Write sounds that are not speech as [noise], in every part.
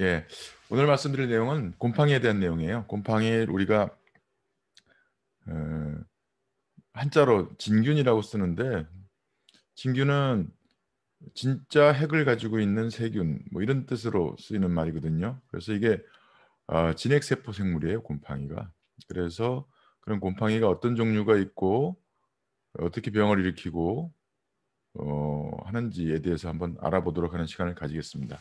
예, 오늘 말씀드릴 내용은 곰팡이에 대한 내용이에요. 곰팡이 우리가 어, 한자로 진균이라고 쓰는데 진균은 진짜 핵을 가지고 있는 세균 뭐 이런 뜻으로 쓰이는 말이거든요. 그래서 이게 어, 아, 진핵세포 생물이에요, 곰팡이가. 그래서 그런 곰팡이가 어떤 종류가 있고 어떻게 병을 일으키고 어, 하는지에 대해서 한번 알아보도록 하는 시간을 가지겠습니다.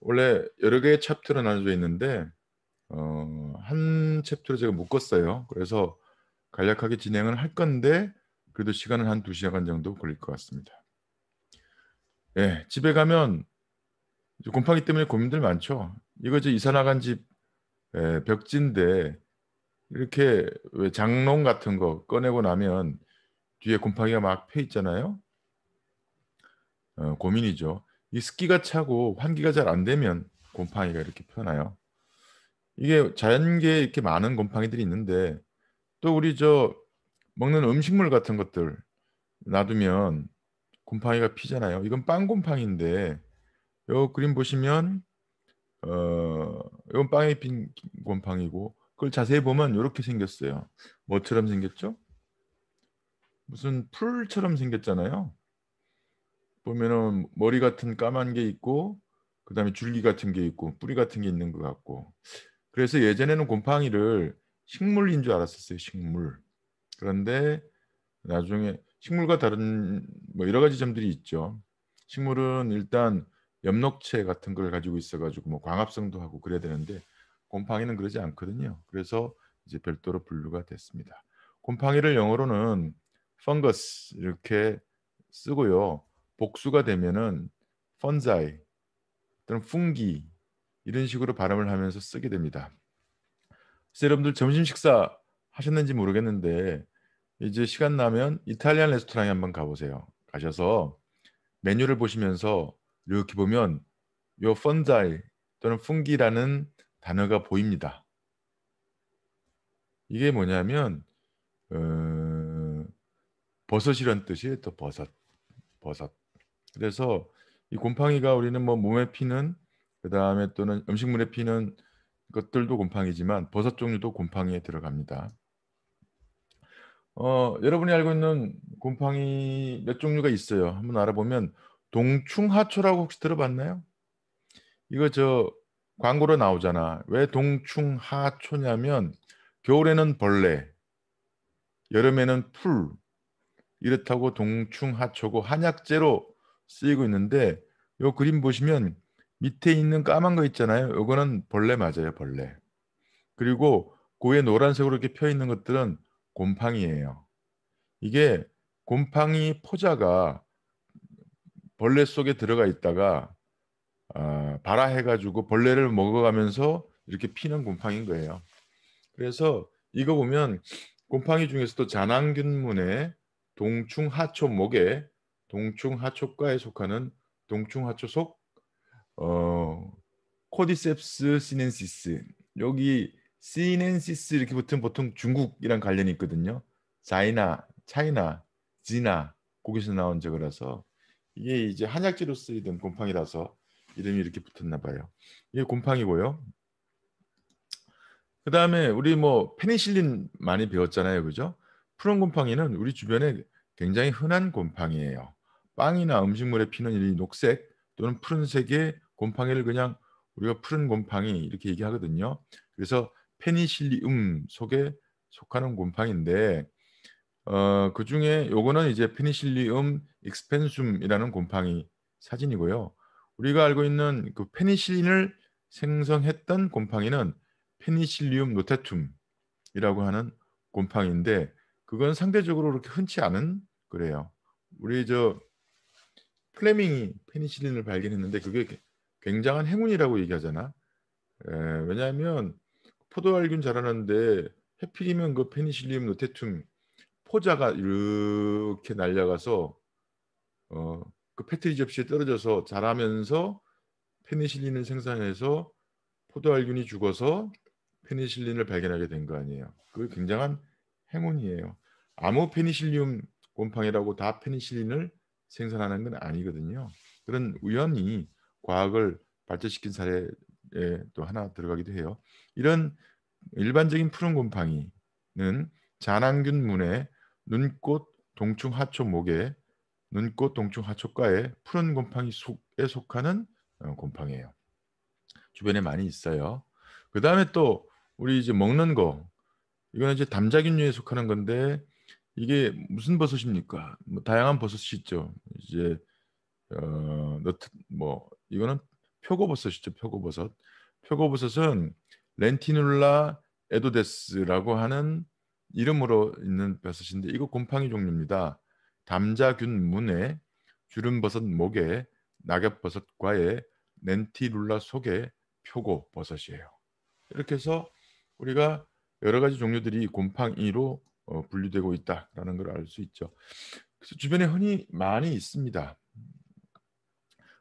원래 여러 개의 챕터로 나눠져 있는데 어, 한 챕터로 제가 묶었어요. 그래서 간략하게 진행을 할 건데 그래도 시간은 한2 시간 정도 걸릴 것 같습니다. 예, 집에 가면 곰팡이 때문에 고민들 많죠. 이거 이제 이사 나간 집 예, 벽지인데 이렇게 왜 장롱 같은 거 꺼내고 나면 뒤에 곰팡이가 막패 있잖아요. 어, 고민이죠. 이 습기가 차고 환기가 잘 안 되면 곰팡이가 이렇게 피어나요. 이게 자연계에 이렇게 많은 곰팡이들이 있는데 또 우리 저 먹는 음식물 같은 것들 놔두면 곰팡이가 피잖아요. 이건 빵 곰팡이인데 요 그림 보시면 어 이건 빵에 핀 곰팡이고 그걸 자세히 보면 이렇게 생겼어요. 뭐처럼 생겼죠? 무슨 풀처럼 생겼잖아요. 보면은 머리 같은 까만 게 있고 그다음에 줄기 같은 게 있고 뿌리 같은 게 있는 것 같고 그래서 예전에는 곰팡이를 식물인 줄 알았었어요 식물 그런데 나중에 식물과 다른 뭐 여러 가지 점들이 있죠 식물은 일단 염록체 같은 걸 가지고 있어가지고 뭐 광합성도 하고 그래야 되는데 곰팡이는 그러지 않거든요 그래서 이제 별도로 분류가 됐습니다 곰팡이를 영어로는 fungus 이렇게 쓰고요 복수가 되면은 펀자이 또는 풍기 이런 식으로 발음을 하면서 쓰게 됩니다. 여러분들 점심 식사 하셨는지 모르겠는데 이제 시간 나면 이탈리안 레스토랑에 한번 가보세요. 가셔서 메뉴를 보시면서 이렇게 보면 요 펀자이 또는 풍기라는 단어가 보입니다. 이게 뭐냐면 어, 버섯이란 뜻이에요. 또 버섯, 버섯. 그래서 이 곰팡이가 우리는 뭐 몸에 피는 그다음에 또는 음식물에 피는 것들도 곰팡이지만 버섯 종류도 곰팡이에 들어갑니다. 어, 여러분이 알고 있는 곰팡이 몇 종류가 있어요. 한번 알아보면 동충하초라고 혹시 들어봤나요? 이거 저 광고로 나오잖아. 왜 동충하초냐면 겨울에는 벌레, 여름에는 풀 이렇다고 동충하초고 한약재로 쓰이고 있는데 요 그림 보시면 밑에 있는 까만 거 있잖아요. 요거는 벌레 맞아요. 벌레. 그리고 고에 노란색으로 이렇게 펴 있는 것들은 곰팡이예요. 이게 곰팡이 포자가 벌레 속에 들어가 있다가 아, 발아해가지고 벌레를 먹어가면서 이렇게 피는 곰팡인 거예요. 그래서 이거 보면 곰팡이 중에서도 자낭균문에 동충하초목에 동충하초과에 속하는 동충하초속 어, 코디셉스 시넨시스 여기 시넨시스 이렇게 붙은 보통 중국이랑 관련이 있거든요. 자이나, 차이나, 지나 거기서 나온 적이라서 이게 이제 한약재로 쓰이던 곰팡이라서 이름이 이렇게 붙었나 봐요. 이게 곰팡이고요. 그 다음에 우리 뭐 페니실린 많이 배웠잖아요, 그죠? 푸른 곰팡이는 우리 주변에 굉장히 흔한 곰팡이에요. 빵이나 음식물에 피는 이 녹색 또는 푸른색의 곰팡이를 그냥 우리가 푸른 곰팡이 이렇게 얘기하거든요. 그래서 페니실리움 속에 속하는 곰팡인데 이 어, 그 중에 요거는 이제 페니실리움 익스펜슘이라는 곰팡이 사진이고요. 우리가 알고 있는 그 페니실린을 생성했던 곰팡이는 페니실리움 노테툼이라고 하는 곰팡인데 이 그건 상대적으로 그렇게 흔치 않은 그래요. 우리 저 플레밍이 페니실린을 발견했는데 그게 굉장한 행운이라고 얘기하잖아. 에, 왜냐하면 포도알균 자라는데 해필이면 그페니실린 노테툼 포자가 이렇게 날려가서 어, 그 패트리 접시에 떨어져서 자라면서 페니실린을 생산해서 포도알균이 죽어서 페니실린을 발견하게 된 거 아니에요. 그게 굉장한 행운이에요. 아무 페니실리 곰팡이라고 다 페니실린을 생산하는 건 아니거든요. 그런 우연히 과학을 발전시킨 사례에 또 하나 들어가기도 해요. 이런 일반적인 푸른 곰팡이는 잔항균 문에 눈꽃 동충 하초 목에 눈꽃 동충 하초과에 푸른 곰팡이 속에 속하는 어, 곰팡이에요. 주변에 많이 있어요. 그 다음에 또 우리 이제 먹는 거 이거는 이제 담자균류에 속하는 건데 이게 무슨 버섯입니까? 뭐 다양한 버섯이 있죠. 이제 어, 너트, 뭐 이거는 표고버섯이죠. 표고버섯. 표고버섯은 렌티눌라 에도데스라고 하는 이름으로 있는 버섯인데 이거 곰팡이 종류입니다. 담자균 문에 주름버섯 목에 낙엽버섯과의 렌티룰라 속에 표고버섯이에요. 이렇게 해서 우리가 여러 가지 종류들이 곰팡이로 어, 분류되고 있다라는 걸 알 수 있죠. 그래서 주변에 흔히 많이 있습니다.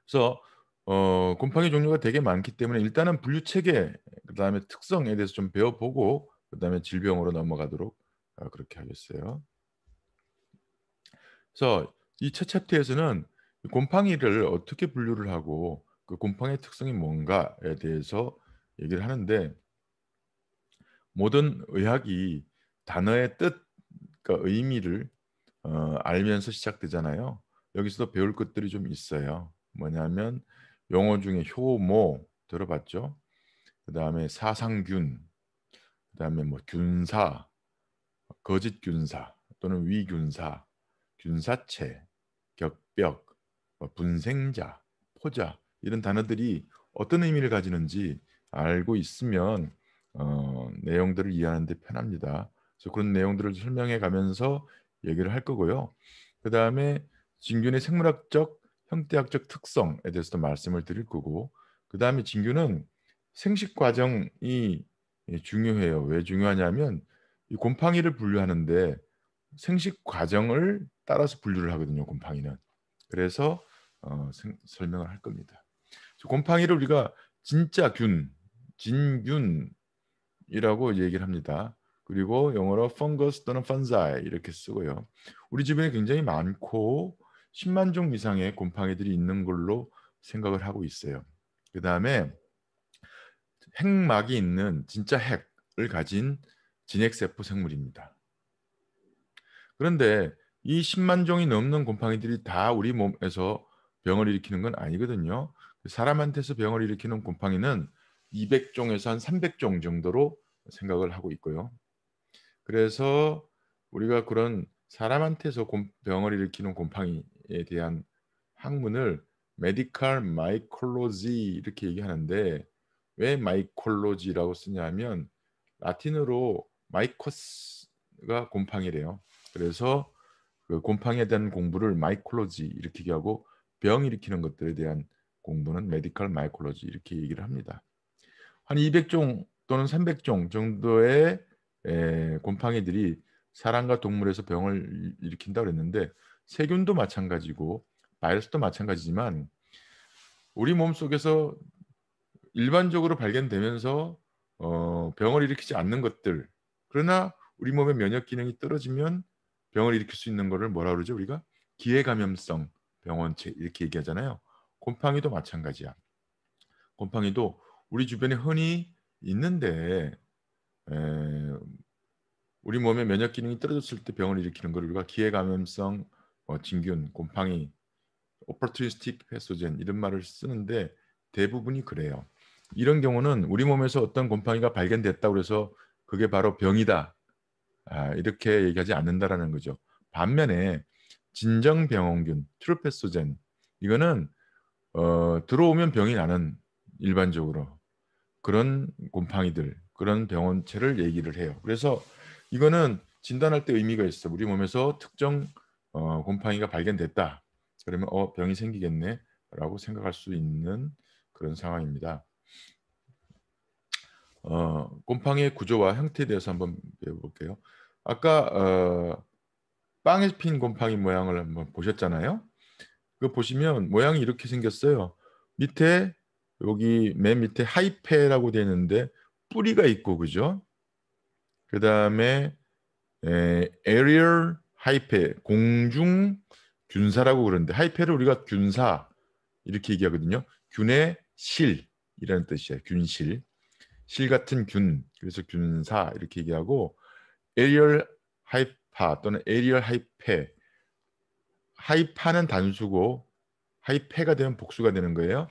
그래서 어, 곰팡이 종류가 되게 많기 때문에 일단은 분류 체계 그다음에 특성에 대해서 좀 배워보고 그다음에 질병으로 넘어가도록 아, 그렇게 하겠어요. 그래서 이 첫 챕터에서는 곰팡이를 어떻게 분류를 하고 그 곰팡이의 특성이 뭔가에 대해서 얘기를 하는데 모든 의학이 단어의 뜻, 그 의미를 어, 알면서 시작되잖아요. 여기서도 배울 것들이 좀 있어요. 뭐냐면 용어 중에 효모 들어봤죠. 그 다음에 사상균, 그 다음에 뭐 균사, 거짓 균사 또는 위균사, 균사체, 격벽, 뭐 분생자, 포자 이런 단어들이 어떤 의미를 가지는지 알고 있으면 어, 내용들을 이해하는데 편합니다. 그래서 그런 내용들을 설명해 가면서 얘기를 할 거고요. 그 다음에 진균의 생물학적, 형태학적 특성에 대해서도 말씀을 드릴 거고, 그 다음에 진균은 생식 과정이 중요해요. 왜 중요하냐면 이 곰팡이를 분류하는데 생식 과정을 따라서 분류를 하거든요. 곰팡이는. 그래서 어, 생, 설명을 할 겁니다. 곰팡이를 우리가 진짜 균, 진균이라고 얘기를 합니다. 그리고 영어로 fungus 또는 fungi 이렇게 쓰고요. 우리 주변에 굉장히 많고 10만 종 이상의 곰팡이들이 있는 걸로 생각을 하고 있어요. 그 다음에 핵막이 있는 진짜 핵을 가진 진핵세포 생물입니다. 그런데 이 10만 종이 넘는 곰팡이들이 다 우리 몸에서 병을 일으키는 건 아니거든요. 사람한테서 병을 일으키는 곰팡이는 200종에서 한 300종 정도로 생각을 하고 있고요. 그래서 우리가 그런 사람한테서 병을 일으키는 곰팡이에 대한 학문을 메디컬 마이콜로지 이렇게 얘기하는데 왜마이콜로지라고 쓰냐면 라틴어로 마이 c 스가 곰팡이래요. 그래서 그 곰팡이에 대한 공부를 마이콜로지 o g y 이렇게 얘기하고 병 일으키는 것들에 대한 공부는 메디컬 마이콜로지 이렇게 얘기를 합니다. 한 200종 또는 300종 정도의 에, 예, 곰팡이들이 사람과 동물에서 병을 일으킨다 그랬는데 세균도 마찬가지고 바이러스도 마찬가지지만 우리 몸 속에서 일반적으로 발견되면서 어, 병을 일으키지 않는 것들 그러나 우리 몸의 면역 기능이 떨어지면 병을 일으킬 수 있는 거를 뭐라 그러죠 우리가 기회 감염성 병원체 이렇게 얘기하잖아요 곰팡이도 마찬가지야 곰팡이도 우리 주변에 흔히 있는데 에, 우리 몸의 면역 기능이 떨어졌을 때 병을 일으키는 걸 우리가 기회 감염성 어, 진균, 곰팡이, opportunistic pathogen 이런 말을 쓰는데 대부분이 그래요. 이런 경우는 우리 몸에서 어떤 곰팡이가 발견됐다 그래서 그게 바로 병이다 아, 이렇게 얘기하지 않는다라는 거죠. 반면에 진정 병원균 트루페소젠 이거는 어, 들어오면 병이 나는 일반적으로 그런 곰팡이들 그런 병원체를 얘기를 해요. 그래서 이거는 진단할 때 의미가 있어. 우리 몸에서 특정 어, 곰팡이가 발견됐다. 그러면 어 병이 생기겠네라고 생각할 수 있는 그런 상황입니다. 어, 곰팡이의 구조와 형태에 대해서 한번 배워볼게요. 아까 어, 빵에 핀 곰팡이 모양을 한번 보셨잖아요. 그 보시면 모양이 이렇게 생겼어요. 밑에 여기 맨 밑에 하이페라고 되어 있는데 뿌리가 있고 그죠? 그 다음에 에리얼 하이페 공중 균사라고 그러는데 하이페를 우리가 균사 이렇게 얘기하거든요. 균의 실이라는 뜻이에요. 균실 실 같은 균 그래서 균사 이렇게 얘기하고 에리얼 하이파 또는 에리얼 하이페 하이파는 단수고 하이페가 되면 복수가 되는 거예요.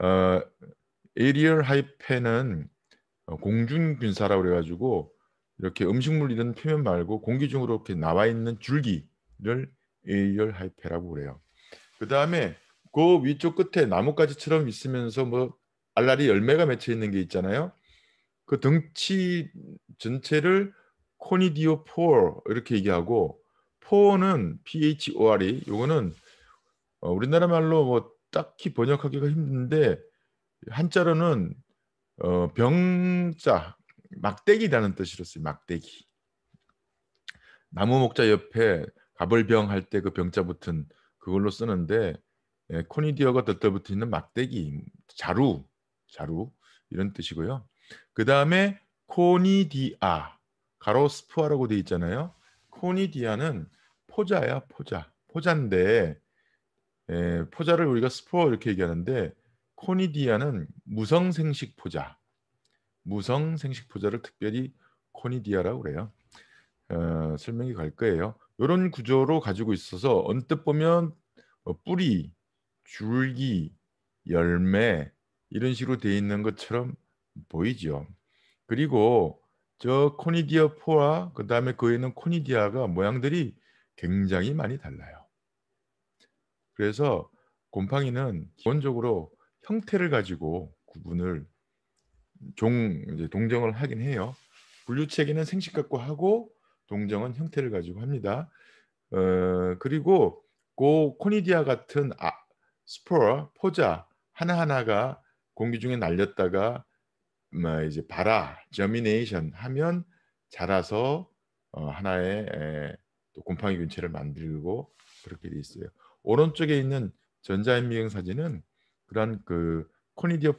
어, 에리얼 하이페는 어, 공중 균사라고 그래가지고 이렇게 음식물 이런 표면 말고 공기 중으로 이렇게 나와 있는 줄기를 에열 하이페라고 그래요. 그 다음에 그 위쪽 끝에 나뭇가지처럼 있으면서 뭐 알라리 열매가 맺혀 있는 게 있잖아요. 그 덩치 전체를 코니디오 포 이렇게 얘기하고 포는 PHOR이 요거는 어, 우리나라 말로 뭐 딱히 번역하기가 힘든데 한자로는 어, 병자 막대기라는 뜻이었어요 막대기. 나무 목자 옆에 가벌병 할 때 그 병자 붙은 그걸로 쓰는데 예, 코니디어가 덧붙어 있는 막대기, 자루, 자루 이런 뜻이고요. 그 다음에 코니디아 가로 스푸아라고 돼 있잖아요. 코니디아는 포자야, 포자, 포자인데 예, 포자를 우리가 스푸어 이렇게 얘기하는데 코니디아는 무성 생식 포자, 무성 생식 포자를 특별히 코니디아라고 그래요. 어, 설명이 갈 거예요. 이런 구조로 가지고 있어서 언뜻 보면 어, 뿌리, 줄기, 열매 이런 식으로 되어 있는 것처럼 보이죠. 그리고 저 코니디아 포와 그 다음에 그에 있는 코니디아가 모양들이 굉장히 많이 달라요. 그래서 곰팡이는 기본적으로 형태를 가지고 구분을 종 이제 동정을 하긴 해요. 분류 체계는 생식 갖고 하고 동정은 형태를 가지고 합니다. 어, 그리고 고 코니디아 같은 아, 스포어 포자 하나 하나가 공기 중에 날렸다가 뭐 이제 발아 저미네이션 하면 자라서 어, 하나의 에, 또 곰팡이 균체를 만들고 그렇게 돼 있어요. 오른쪽에 있는 전자인미경 사진은 그런 그 코니디아 4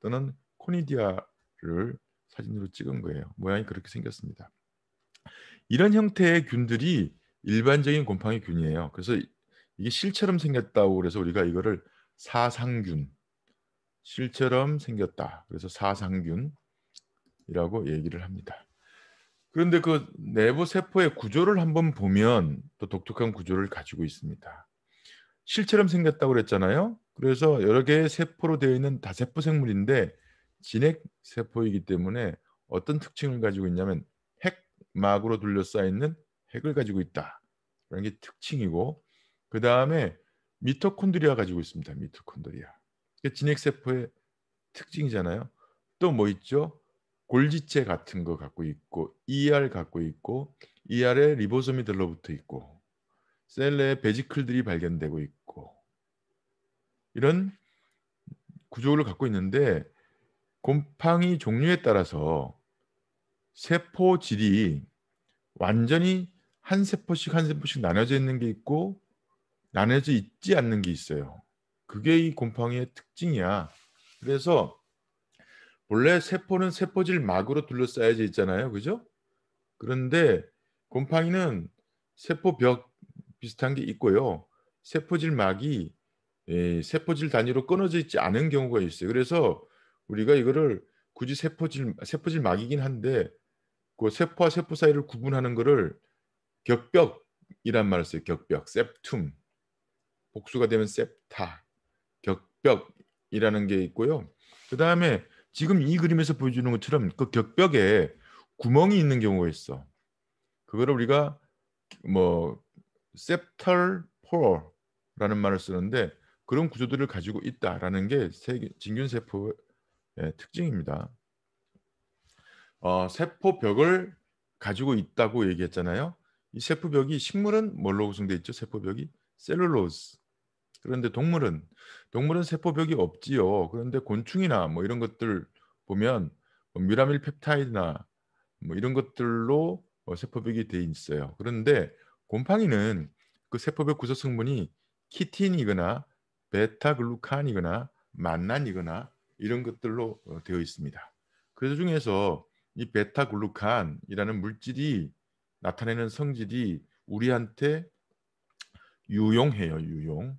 또는 코니디아를 사진으로 찍은 거예요. 모양이 그렇게 생겼습니다. 이런 형태의 균들이 일반적인 곰팡이 균이에요. 그래서 이게 실처럼 생겼다고 그래서 우리가 이거를 사상균 실처럼 생겼다. 그래서 사상균이라고 얘기를 합니다. 그런데 그 내부 세포의 구조를 한번 보면 또 독특한 구조를 가지고 있습니다. 실처럼 생겼다고 그랬잖아요. 그래서 여러 개의 세포로 되어 있는 다세포 생물인데 진핵 세포이기 때문에 어떤 특징을 가지고 있냐면 핵막으로 둘러싸여 있는 핵을 가지고 있다. 그런 게 특징이고 그 다음에 미토콘드리아 가지고 있습니다. 미토콘드리아. 진핵 세포의 특징이잖아요. 또 뭐 있죠? 골지체 같은 거 갖고 있고 ER 갖고 있고 ER에 리보솜이 들러붙어 있고 셀레 베지클들이 발견되고 있고 이런 구조를 갖고 있는데 곰팡이 종류에 따라서 세포질이 완전히 한 세포씩 한 세포씩 나눠져 있는 게 있고 나눠져 있지 않는 게 있어요. 그게 이 곰팡이의 특징이야. 그래서 원래 세포는 세포질 막으로 둘러싸여져 있잖아요. 그죠? 그런데 곰팡이는 세포벽 비슷한 게 있고요. 세포질 막이 예, 세포질 단위로 끊어져 있지 않은 경우가 있어요. 그래서 우리가 이거를 굳이 세포질 세포질 막이긴 한데 그 세포와 세포 사이를 구분하는 거를 격벽이란 말을 써요. 격벽, 셉툼. 복수가 되면 셉타. 격벽이라는 게 있고요. 그다음에 지금 이 그림에서 보여주는 것처럼 그 격벽에 구멍이 있는 경우가 있어. 그거를 우리가 뭐 s e p t 라는 말을 쓰는데 그런 구조들을 가지고 있다라는 게 세균, 진균 세포의 예, 특징입니다. 어, 세포벽을 가지고 있다고 얘기했잖아요. 이 세포벽이 식물은 뭘로 구성되어 있죠? 세포벽이 셀룰로스. 그런데 동물은 동물은 세포벽이 없지요. 그런데 곤충이나 뭐 이런 것들 보면 뭐 뮤라밀 펩타이드나 뭐 이런 것들로 어, 세포벽이 돼 있어요. 그런데 곰팡이는 그 세포벽 구조 성분이 키틴이거나 베타글루칸이거나 만난이거나 이런 것들로 어, 되어 있습니다. 그래서 그 중에서 이 베타글루칸이라는 물질이 나타내는 성질이 우리한테 유용해요, 유용.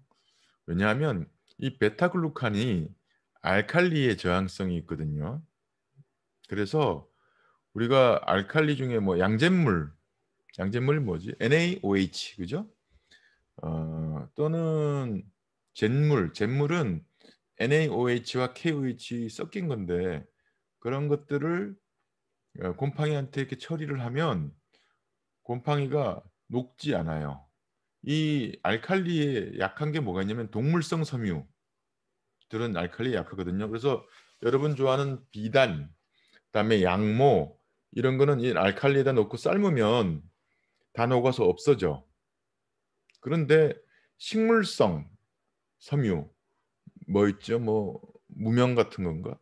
왜냐하면 이 베타글루칸이 알칼리의 저항성이 있거든요. 그래서 우리가 알칼리 중에 뭐 양잿물 양잿물 뭐지? NaOH 그죠? 어, 또는 잿물, 잿물은 NaOH와 KOH 섞인 건데 그런 것들을 어, 곰팡이한테 이렇게 처리를 하면 곰팡이가 녹지 않아요. 이 알칼리에 약한 게 뭐가 있냐면 동물성 섬유들은 알칼리에 약하거든요. 그래서 여러분 좋아하는 비단, 그다음에 양모 이런 거는 이 알칼리에다 넣고 삶으면 다 녹아서 없어져. 그런데 식물성 섬유 뭐 있죠? 뭐 무명 같은 건가?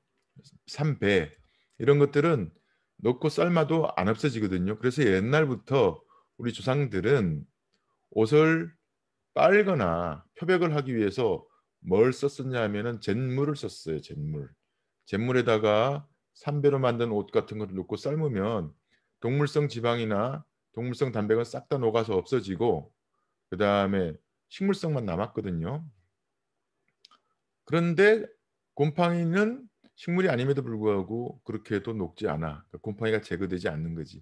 삼배 이런 것들은 넣고 삶아도 안 없어지거든요. 그래서 옛날부터 우리 조상들은 옷을 빨거나 표백을 하기 위해서 뭘 썼었냐 하면은 잿물을 썼어요. 잿물. 잿물에다가 삼배로 만든 옷 같은 걸 넣고 삶으면 동물성 지방이나 동물성 단백은 싹 다 녹아서 없어지고 그 다음에 식물성만 남았거든요. 그런데 곰팡이는 식물이 아님에도 불구하고 그렇게도 녹지 않아. 그러니까 곰팡이가 제거되지 않는 거지.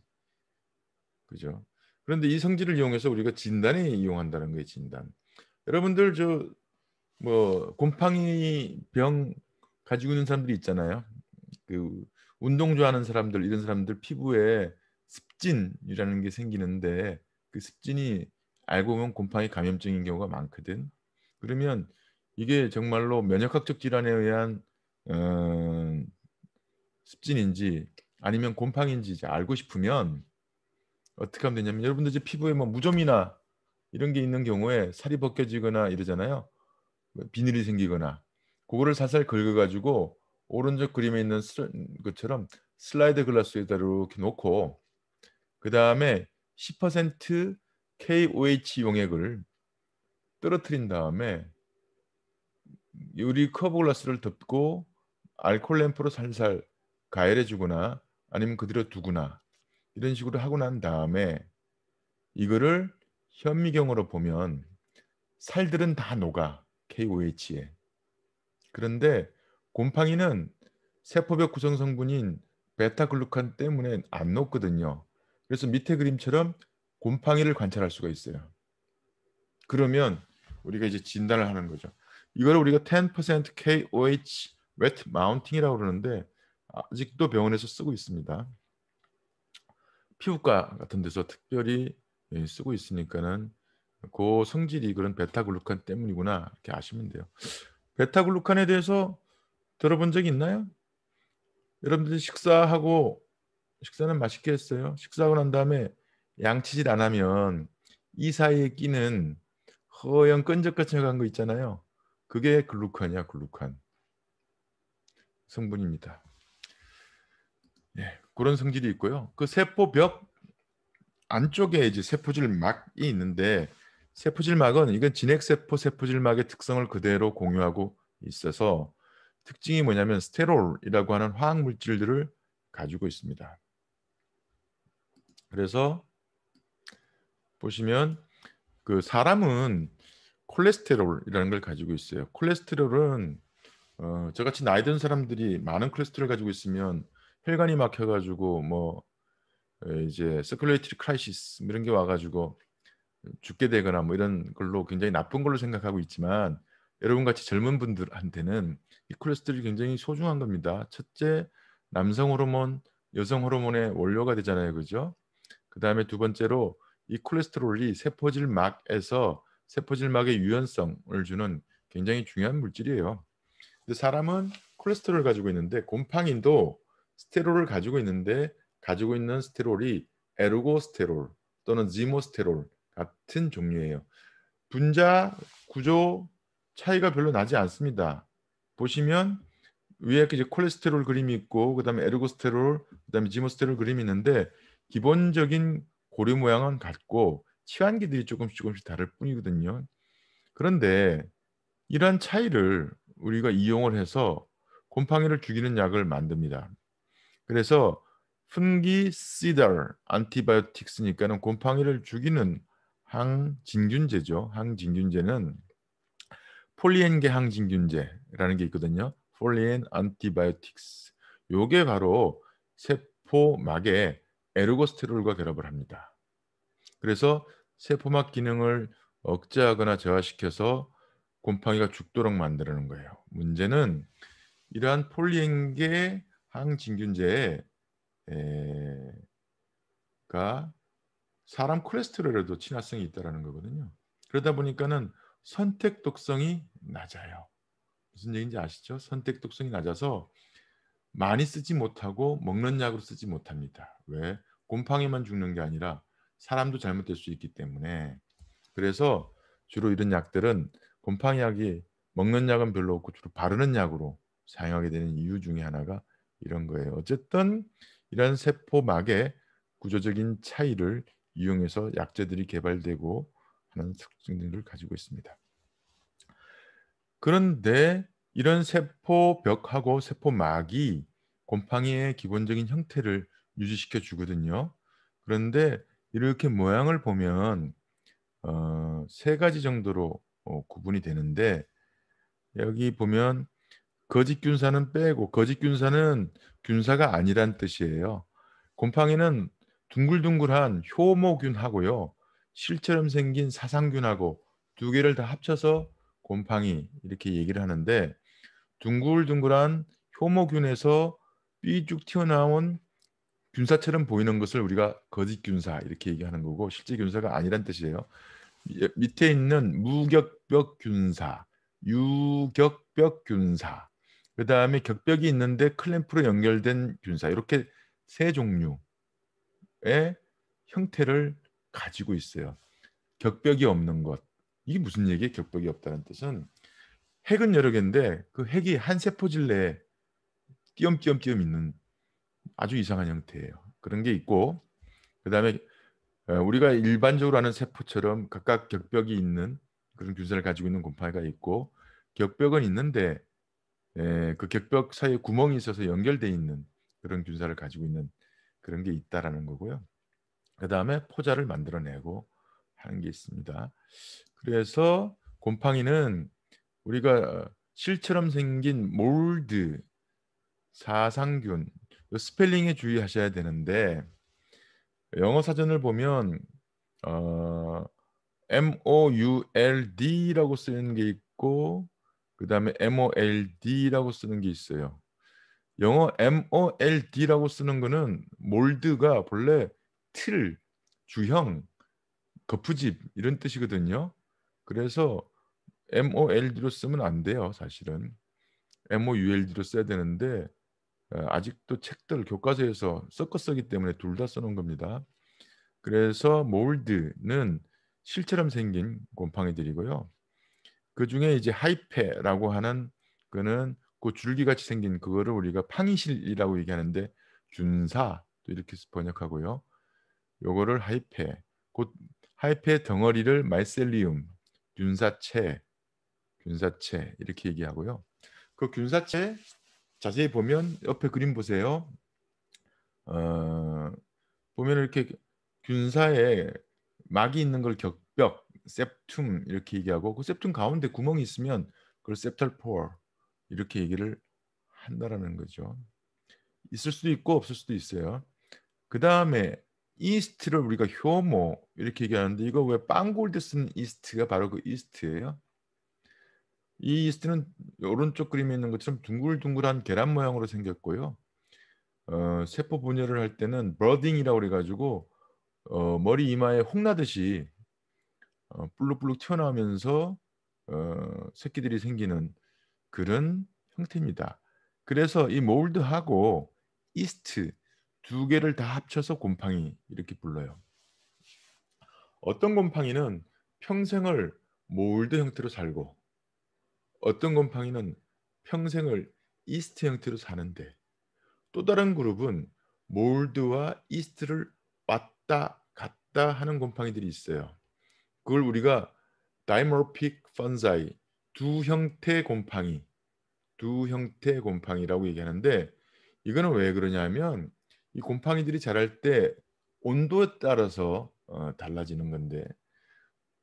그죠? 그런데 이 성질을 이용해서 우리가 진단에 이용한다는 거예요. 진단. 여러분들 저 뭐 곰팡이 병 가지고 있는 사람들이 있잖아요. 그 운동 좋아하는 사람들 이런 사람들 피부에 습진이라는 게 생기는데 그 습진이 알고 보면 곰팡이 감염증인 경우가 많거든. 그러면 이게 정말로 면역학적 질환에 의한 음, 습진인지 아니면 곰팡인지 이제 알고 싶으면 어떻게 하면 되냐면 여러분들 이제 피부에 뭐 무좀이나 이런 게 있는 경우에 살이 벗겨지거나 이러잖아요. 뭐 비늘이 생기거나 그거를 살살 긁어가지고 오른쪽 그림에 있는 슬, 것처럼 슬라이드 글라스에다 이렇게 놓고 그 다음에 10% KOH 용액을 떨어뜨린 다음에 유리 커버글라스를 덮고 알콜 램프로 살살 가열해 주거나 아니면 그대로 두거나 이런 식으로 하고 난 다음에 이거를 현미경으로 보면 살들은 다 녹아 KOH에 그런데 곰팡이는 세포벽 구성 성분인 베타글루칸 때문에 안 녹거든요. 그래서 밑에 그림처럼 곰팡이를 관찰할 수가 있어요. 그러면 우리가 이제 진단을 하는 거죠. 이걸 우리가 10% KOH wet mounting이라고 그러는데 아직도 병원에서 쓰고 있습니다. 피부과 같은 데서 특별히 예, 쓰고 있으니까는 그 성질이 그런 베타글루칸 때문이구나 이렇게 아시면 돼요. 베타글루칸에 대해서 들어본 적 있나요? 여러분들 식사하고 식사는 맛있게 했어요. 식사하고 난 다음에 양치질 안 하면 이 사이에 끼는 허연 끈적끈적간거 있잖아요. 그게 글루칸이야, 글루칸. 성분입니다. 예, 그런 성질이 있고요. 그 세포벽 안쪽에 이제 세포질막이 있는데 세포질막은 이건 진핵세포 세포질막의 특성을 그대로 공유하고 있어서 특징이 뭐냐면 스테롤이라고 하는 화학 물질들을 가지고 있습니다. 그래서 보시면 그 사람은 콜레스테롤이라는 걸 가지고 있어요. 콜레스테롤은 어, 저같이 나이 든 사람들이 많은 콜레스테롤 을 가지고 있으면 혈관이 막혀가지고 뭐 이제 서큘레이트리 크라이시스 뭐 이런 게 와가지고 죽게 되거나 뭐 이런 걸로 굉장히 나쁜 걸로 생각하고 있지만 여러분 같이 젊은 분들한테는 이 콜레스테롤이 굉장히 소중한 겁니다. 첫째 남성 호르몬, 여성 호르몬의 원료가 되잖아요, 그죠? 그 다음에 두 번째로 이 콜레스테롤이 세포질막에서 세포질막의 유연성을 주는 굉장히 중요한 물질이에요. 근데 사람은 콜레스테롤을 가지고 있는데 곰팡이도 스테롤을 가지고 있는데 가지고 있는 스테롤이 에르고스테롤 또는 지모스테롤 같은 종류예요. 분자 구조 차이가 별로 나지 않습니다. 보시면 위에 그 이제 콜레스테롤 그림이 있고 그다음에 에르고스테롤, 그다음에 지모스테롤 그림이 있는데 기본적인 고리 모양은 같고 치환기들이 조금씩 조금씩 다를 뿐이거든요. 그런데 이러한 차이를 우리가 이용을 해서 곰팡이를 죽이는 약을 만듭니다. 그래서 f 기 n g 안티바이오틱스니까는 곰팡이를 죽이는 항진균제죠. 항진균제는 폴리엔계 항진균제라는 게 있거든요. 폴리엔 안티바이오틱스. 요게 바로 세포막에 에르고스테롤과 결합을 합니다. 그래서 세포막 기능을 억제하거나 저하시켜서 곰팡이가 죽도록 만드는 거예요. 문제는 이러한 폴리엔계 항진균제가 사람 콜레스테롤에도 친화성이 있다라는 거거든요. 그러다 보니까는 선택 독성이 낮아요. 무슨 얘기인지 아시죠? 선택 독성이 낮아서 많이 쓰지 못하고 먹는 약으로 쓰지 못합니다. 왜? 곰팡이만 죽는 게 아니라 사람도 잘못될 수 있기 때문에 그래서 주로 이런 약들은 곰팡이 약이 먹는 약은 별로 없고 주로 바르는 약으로 사용하게 되는 이유 중에 하나가 이런 거예요. 어쨌든 이런 세포막의 구조적인 차이를 이용해서 약제들이 개발되고 하는 특징들을 가지고 있습니다. 그런데 이런 세포벽하고 세포막이 곰팡이의 기본적인 형태를 유지시켜 주거든요. 그런데 이렇게 모양을 보면 어, 세 가지 정도로 어, 구분이 되는데 여기 보면 거짓균사는 빼고 거짓균사는 균사가 아니란 뜻이에요. 곰팡이는 둥글둥글한 효모균하고요. 실처럼 생긴 사상균하고 두 개를 다 합쳐서 곰팡이 이렇게 얘기를 하는데 둥글둥글한 효모균에서 삐죽 튀어나온 균사처럼 보이는 것을 우리가 거짓 균사 이렇게 얘기하는 거고 실제 균사가 아니란 뜻이에요. 예, 밑에 있는 무격벽 균사, 유격벽 균사, 그 다음에 격벽이 있는데 클램프로 연결된 균사 이렇게 세 종류의 형태를 가지고 있어요. 격벽이 없는 것 이게 무슨 얘기예요? 격벽이 없다는 뜻은 핵은 여러 개인데 그 핵이 한 세포질 내에 띄엄띄엄띄엄 있는 아주 이상한 형태예요. 그런 게 있고 그다음에 어, 우리가 일반적으로 아는 세포처럼 각각 격벽이 있는 그런 균사를 가지고 있는 곰팡이가 있고 격벽은 있는데 그 격벽 사이에 구멍이 있어서 연결돼 있는 그런 균사를 가지고 있는 그런 게 있다라는 거고요. 그 다음에 포자를 만들어내고 하는 게 있습니다. 그래서 곰팡이는 우리가 실처럼 생긴 몰드, 사상균, 스펠링에 주의하셔야 되는데 영어 사전을 보면 어, M O U L D라고 쓰는 게 있고 그 다음에 M O L D라고 쓰는 게 있어요. 영어 M O L D라고 쓰는 거는 몰드가 본래 틀, 주형, 거푸집 이런 뜻이거든요. 그래서 MOLD로 쓰면 안 돼요, 사실은. MOULD로 써야 되는데 어, 아직도 책들 교과서에서 섞어 쓰기 때문에 둘 다 써놓은 겁니다. 그래서 몰드는 실처럼 생긴 곰팡이들이고요. 그 중에 이제 하이페라고 하는 그는 그 줄기같이 생긴 그거를 우리가 팡이실이라고 얘기하는데 준사또 이렇게 번역하고요. 요거를 하이페, 곧 하이페 덩어리를 마이셀리움 균사체 균사체 이렇게 얘기하고요. 그 균사체 자세히 보면 옆에 그림 보세요. 어, 보면 이렇게 균사에 막이 있는 걸 격벽, 셉툼 이렇게 얘기하고 그 셉툼 가운데 구멍이 있으면 그걸 셉탈 포어 이렇게 얘기를 한다라는 거죠. 있을 수도 있고 없을 수도 있어요. 그 다음에 이스트를 우리가 효모 이렇게 얘기하는데 이거 왜 빵골드 쓴 이스트가 바로 그 이스트예요. 이 이스트는 오른쪽 그림에 있는 것처럼 둥글둥글한 계란 모양으로 생겼고요. 어, 세포 분열을 할 때는 브러딩이라고해가지고 어, 머리 이마에 홍나듯이 어, 블룩블룩 튀어나오면서 어, 새끼들이 생기는 그런 형태입니다. 그래서 이 몰드하고 이스트 두 개를 다 합쳐서 곰팡이 이렇게 불러요. 어떤 곰팡이는 평생을 몰드 형태로 살고 어떤 곰팡이는 평생을 이스트 형태로 사는데 또 다른 그룹은 몰드와 이스트를 왔다 갔다 하는 곰팡이들이 있어요. 그걸 우리가 다이머픽 펀사이 두 형태 곰팡이 두 형태 곰팡이라고 얘기하는데 이거는 왜 그러냐면 이 곰팡이들이 자랄 때 온도에 따라서 어, 달라지는 건데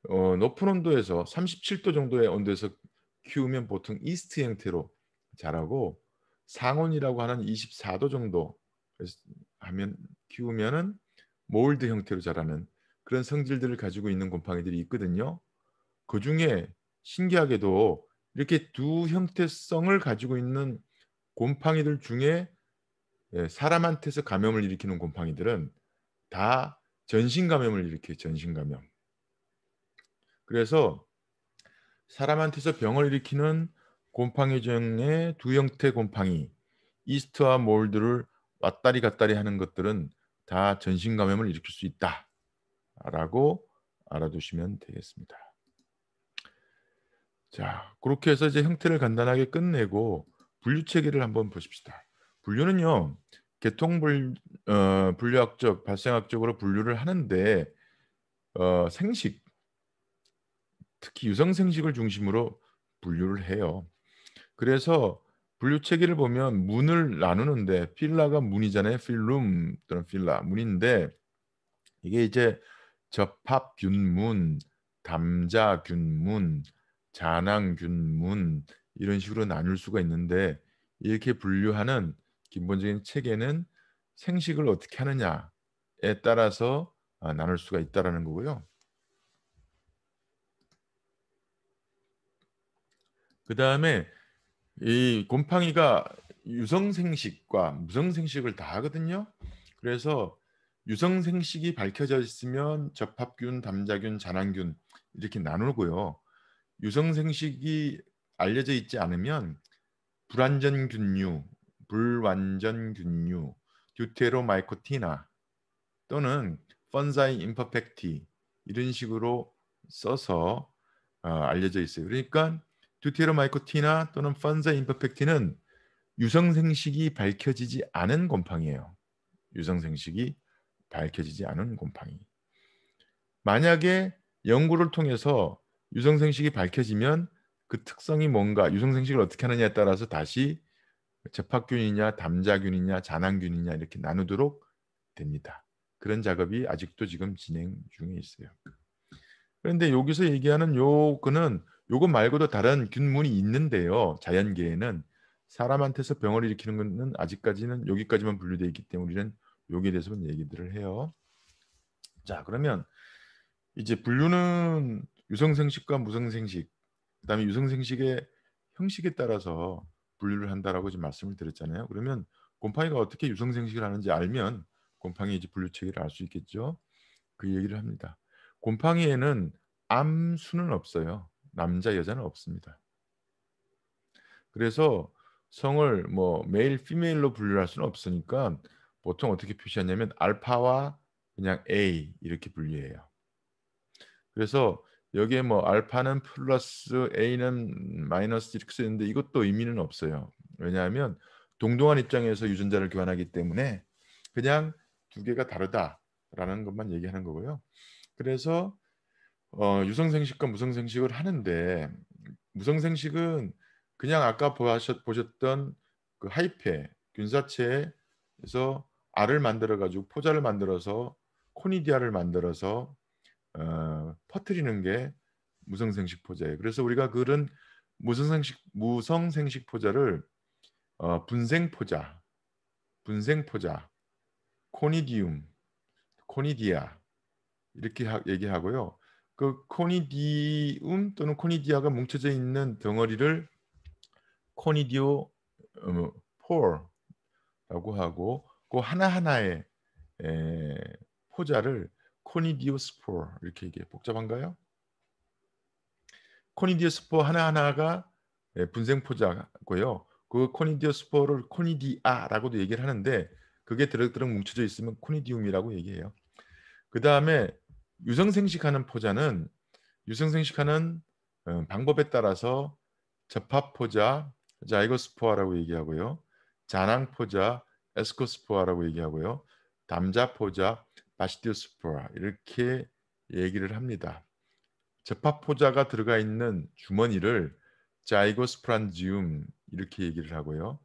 어, 높은 온도에서 37도 정도의 온도에서 키우면 보통 이스트 형태로 자라고 상온이라고 하는 24도 정도 하면 키우면은 몰드 형태로 자라는 그런 성질들을 가지고 있는 곰팡이들이 있거든요. 그 중에 신기하게도 이렇게 두 형태성을 가지고 있는 곰팡이들 중에 예, 사람한테서 감염을 일으키는 곰팡이들은 다 전신 감염을 일으켜요. 전신 감염. 그래서 사람한테서 병을 일으키는 곰팡이 중의 두 형태 곰팡이, 이스트와 몰드를 왔다리 갔다리 하는 것들은 다 전신 감염을 일으킬 수 있다라고 알아두시면 되겠습니다. 자, 그렇게 해서 이제 형태를 간단하게 끝내고 분류 체계를 한번 보십시다. 분류는요, 개통 분 어, 분류학적, 발생학적으로 분류를 하는데 어, 생식 특히 유성생식을 중심으로 분류를 해요. 그래서 분류 체계를 보면 문을 나누는데 필라가 문이잖아요. 필룸 또는 필라 문인데 이게 이제 접합균문, 담자균문, 잔황균문 이런 식으로 나눌 수가 있는데 이렇게 분류하는 기본적인 체계는 생식을 어떻게 하느냐에 따라서 아, 나눌 수가 있다라는 거고요. 그 다음에 이 곰팡이가 유성생식과 무성생식을 다 하거든요. 그래서 유성생식이 밝혀져 있으면 접합균, 담자균, 자낭균 이렇게 나누고요. 유성생식이 알려져 있지 않으면 불완전 균류, 불완전 균류, 듀테로마이코티나 또는 펀사이 임퍼펙티 이런 식으로 써서 어, 알려져 있어요. 그러니까 듀테로마이코티나 또는 펀자 임퍼펙티는 유성생식이 밝혀지지 않은 곰팡이에요. 유성생식이 밝혀지지 않은 곰팡이. 만약에 연구를 통해서 유성생식이 밝혀지면 그 특성이 뭔가 유성생식을 어떻게 하느냐에 따라서 다시 접합균이냐 담자균이냐 잔항균이냐 이렇게 나누도록 됩니다. 그런 작업이 아직도 지금 진행 중에 있어요. 그런데 여기서 얘기하는 요거는 요것 말고도 다른 균문이 있는데요. 자연계에는 사람한테서 병을 일으키는 것은 아직까지는 여기까지만 분류되어 있기 때문에 우리는 여기에 대해서만 얘기들을 해요. 자 그러면 이제 분류는 유성생식과 무성생식 그다음에 유성생식의 형식에 따라서 분류를 한다라고 지금 말씀을 드렸잖아요. 그러면 곰팡이가 어떻게 유성생식을 하는지 알면 곰팡이 이제 분류 체계를 알 수 있겠죠. 그 얘기를 합니다. 곰팡이에는 암수는 없어요. 남자 여자는 없습니다. 그래서 성을 뭐 메일 피메일로 분류할 수는 없으니까 보통 어떻게 표시하냐면 알파와 그냥 A 이렇게 분류해요. 그래서 여기에 뭐 알파는 플러스 A는 마이너스 이렇게 쓰는데 이것도 의미는 없어요. 왜냐하면 동동한 입장에서 유전자를 교환하기 때문에 그냥 두 개가 다르다라는 것만 얘기하는 거고요. 그래서 어, 유성생식과 무성생식을 하는데 무성생식은 그냥 아까 보셨, 보셨던 그 하이페 균사체에서 알을 만들어 가지고 포자를 만들어서 코니디아를 만들어서 어, 퍼트리는 게 무성생식 포자예요. 그래서 우리가 그런 무성생식 무성생식 포자를 어, 분생 포자, 분생 포자, 코니디움, 코니디아 이렇게 하, 얘기하고요. 그 코니디움 또는 코니디아가 뭉쳐져 있는 덩어리를 코니디오 포라고 어, 뭐, 하고 그 하나하나의 에, 포자를 코니디오스포 이렇게 얘기해 복잡한가요? 코니디오스포 하나하나가 예, 분생 포자고요. 그 코니디오스포를 코니디아라고도 얘기를 하는데 그게 드럭드럭 뭉쳐져 있으면 코니디움이라고 얘기해요. 그 다음에 유성생식하는 포자는 유성생식하는 어, 방법에 따라서 접합포자, 자이거스포아라고 얘기하고요. 자낭포자, 에스코스포아라고 얘기하고요. 담자포자, 바시디오스포아 이렇게 얘기를 합니다. 접합포자가 들어가 있는 주머니를 자이거스프란지움 이렇게 얘기를 하고요.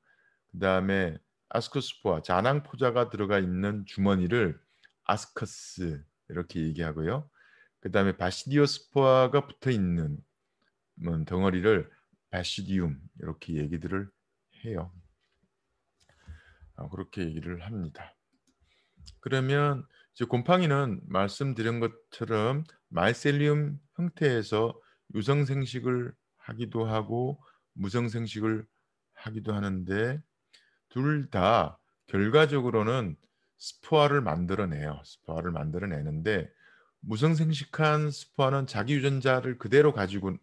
그 다음에 아스코스포아, 자낭포자가 들어가 있는 주머니를 아스커스 이렇게 얘기하고요. 그 다음에 바시디오스포아가 붙어 있는 음, 덩어리를 바시디움 이렇게 얘기들을 해요. 아, 그렇게 얘기를 합니다. 그러면 이제 곰팡이는 말씀드린 것처럼 마이셀리움 형태에서 유성생식을 하기도 하고 무성생식을 하기도 하는데 둘 다 결과적으로는 스포아를 만들어내요. 스포아를 만들어내는데 무성생식한 스포아는 자기 유전자를 그대로 가지고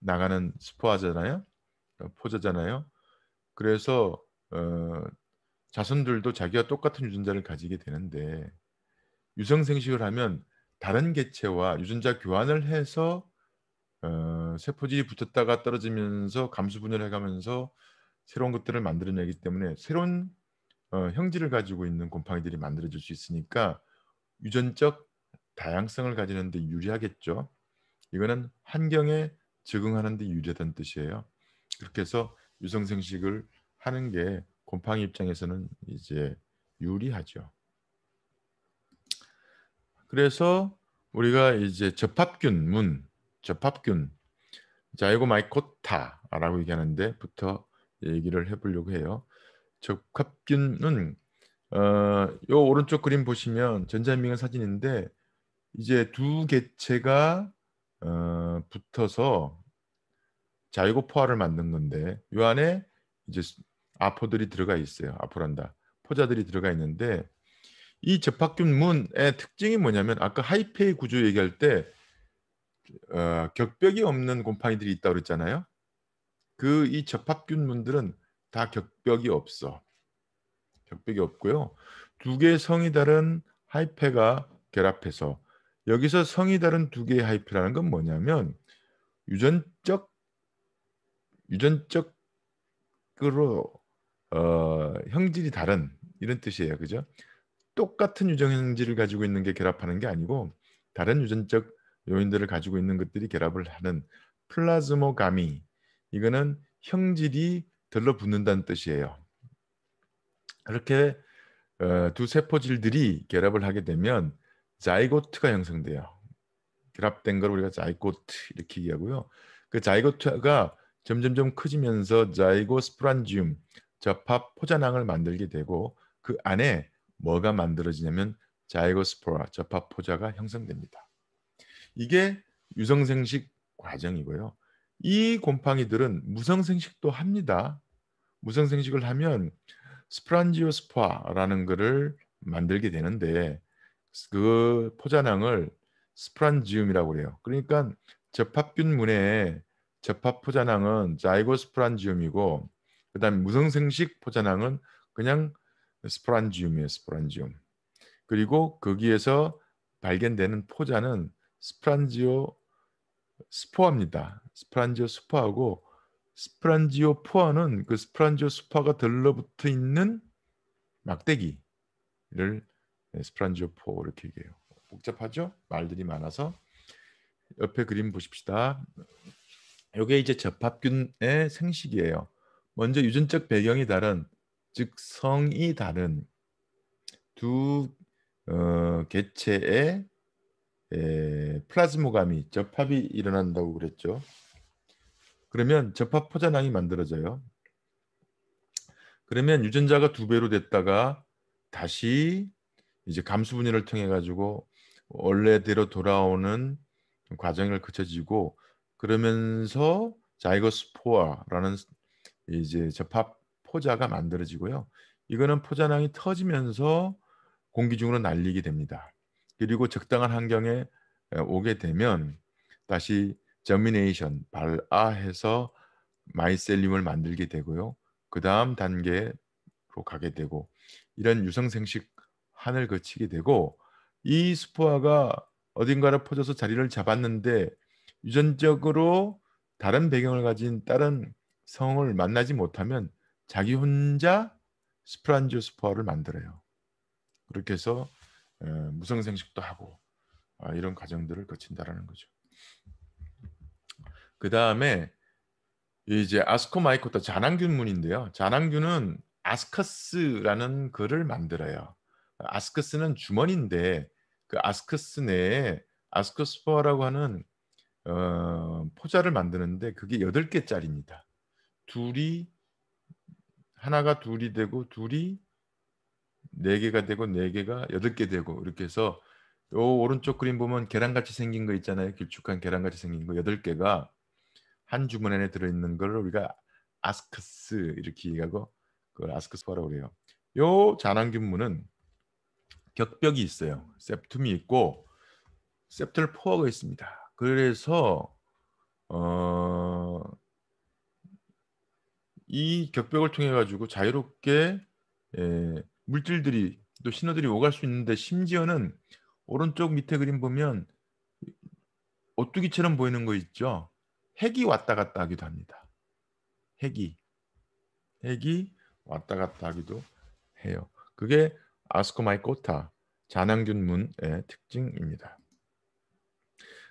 나가는 스포아잖아요. 어, 포자잖아요. 그래서 어, 자손들도 자기와 똑같은 유전자를 가지게 되는데 유성생식을 하면 다른 개체와 유전자 교환을 해서 어, 세포질이 붙었다가 떨어지면서 감수 분열해가면서 새로운 것들을 만들어내기 때문에 새로운 어, 형질을 가지고 있는 곰팡이들이 만들어질 수 있으니까 유전적 다양성을 가지는 데 유리하겠죠. 이거는 환경에 적응하는 데 유리하다는 뜻이에요. 그렇게 해서 유성 생식을 하는 게 곰팡이 입장에서는 이제 유리하죠. 그래서 우리가 이제 접합균문, 접합균, 자이고마이코타라고 얘기하는데부터 얘기를 해보려고 해요. 적합균은 어, 요 오른쪽 그림 보시면 전자미간 사진인데 이제 두 개체가 어, 붙어서 자이고포화를 만든 건데 요 안에 이제 아포들이 들어가 있어요. 아포란다. 포자들이 들어가 있는데 이 접합균문의 특징이 뭐냐면 아까 하이페이 구조 얘기할 때 어, 격벽이 없는 곰팡이들이 있다고 그랬잖아요. 그 이 접합균문들은 다 격벽이 없어. 격벽이 없고요. 두 개의 성이 다른 하이패가 결합해서 여기서 성이 다른 두 개의 하이패라는건 뭐냐면 유전적 유전적으로 어, 형질이 다른 이런 뜻이에요. 그죠? 똑같은 유전 형질을 가지고 있는 게 결합하는 게 아니고 다른 유전적 요인들을 가지고 있는 것들이 결합을 하는 플라즈모가미 이거는 형질이 들러붙는다는 뜻이에요. 이렇게 어, 두 세포질들이 결합을 하게 되면 자이고트가 형성돼요. 결합된 걸 우리가 자이고트 이렇게 얘기하고요. 그 자이고트가 점점점 커지면서 자이고스프란지움 접합 포자낭을 만들게 되고 그 안에 뭐가 만들어지냐면 자이고스포라 접합 포자가 형성됩니다. 이게 유성생식 과정이고요. 이 곰팡이들은 무성생식도 합니다. 무성생식을 하면 스프란지오스파라는 것을 만들게 되는데 그 포자낭을 스프란지움이라고 그래요. 그러니까 접합균 문에 접합 포자낭은 자이고스프란지움이고 그다음 무성생식 포자낭은 그냥 스프란지움이에요. 스프란지움. 그리고 거기에서 발견되는 포자는 스프란지오 스포합니다. 스프란지오 수파하고 스프란지오 포화는 그 스프란지오 수파가 들러붙어 있는 막대기를 네, 스프란지오 포 이렇게 얘기해요. 복잡하죠? 말들이 많아서 옆에 그림 보십시다. 이게 이제 접합균의 생식이에요. 먼저 유전적 배경이 다른, 즉 성이 다른 두 어, 개체의 에, 플라즈모감이 접합이 일어난다고 그랬죠. 그러면 접합 포자낭이 만들어져요. 그러면 유전자가 두 배로 됐다가 다시 이제 감수분해를 통해 가지고 원래대로 돌아오는 과정을 거쳐지고 그러면서 자이거스포아라는 이제 접합 포자가 만들어지고요. 이거는 포자낭이 터지면서 공기 중으로 날리게 됩니다. 그리고 적당한 환경에 오게 되면 다시 저미네이션 발아해서 마이셀림을 만들게 되고요. 그 다음 단계로 가게 되고 이런 유성생식 한을 거치게 되고 이 스포아가 어딘가로 퍼져서 자리를 잡았는데 유전적으로 다른 배경을 가진 다른 성을 만나지 못하면 자기 혼자 스프란지오스포아를 만들어요. 그렇게 해서 무성생식도 하고 아, 이런 과정들을 거친다라는 거죠. 그 다음에 이제 아스코마이코타 잔항균 문인데요. 잔항균은 아스커스라는 글을 만들어요. 아스커스는 주머니인데 그 아스커스 내에 아스커스퍼라고 하는 어, 포자를 만드는데 그게 여덟 개짜리입니다. 둘이 하나가 둘이 되고 둘이 네 개가 되고 네 개가 여덟 개 되고 이렇게 해서 요 오른쪽 그림 보면 계란같이 생긴 거 있잖아요. 길쭉한 계란같이 생긴 거 여덟 개가 한 주문 안에 들어있는 걸 우리가 아스크스 이렇게 얘기하고 그걸 아스크스라고 그래요. 요 자낭균무는 격벽이 있어요. 셉툼이 있고 셉털 포화가 있습니다. 그래서 어, 이 격벽을 통해 가지고 자유롭게 에, 예, 물질들이 또 신호들이 오갈 수 있는데 심지어는 오른쪽 밑에 그림 보면 오뚜기처럼 보이는 거 있죠. 핵이 왔다 갔다 하기도 합니다. 핵이 핵이 왔다 갔다 하기도 해요. 그게 아스코마이코타 잔항균문의 특징입니다.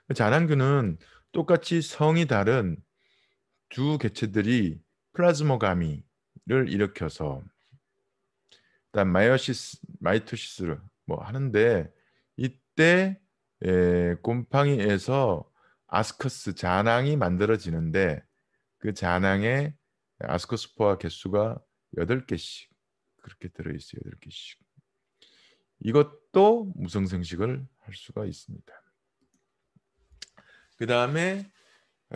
그 잔항균은 똑같이 성이 다른 두 개체들이 플라즈모가미를 일으켜서 일단 마이오시스 마이토시스를 뭐 하는데 이때 예, 곰팡이에서 아스커스 잔항이 만들어지는데 그 잔항에 아스커스포화 개수가 8개씩 그렇게 들어있어요. 8개씩. 이것도 무성생식을 할 수가 있습니다. 그 다음에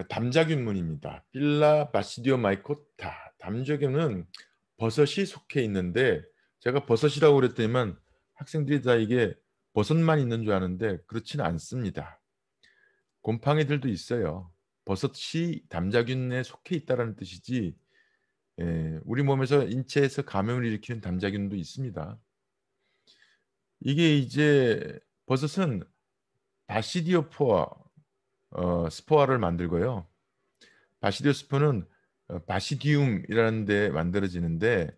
담자균문입니다. 빌라 바시디오 마이코타. 담자균은 버섯이 속해 있는데 제가 버섯이라고 그랬더니만 학생들이 다 이게 버섯만 있는 줄 아는데 그렇지는 않습니다. 곰팡이들도 있어요. 버섯이 담자균에 속해 있다라는 뜻이지 예, 우리 몸에서 인체에서 감염을 일으키는 담자균도 있습니다. 이게 이제 버섯은 바시디오포아 어, 스포아를 만들고요. 바시디오스포는 어, 바시디움이라는 데 만들어지는데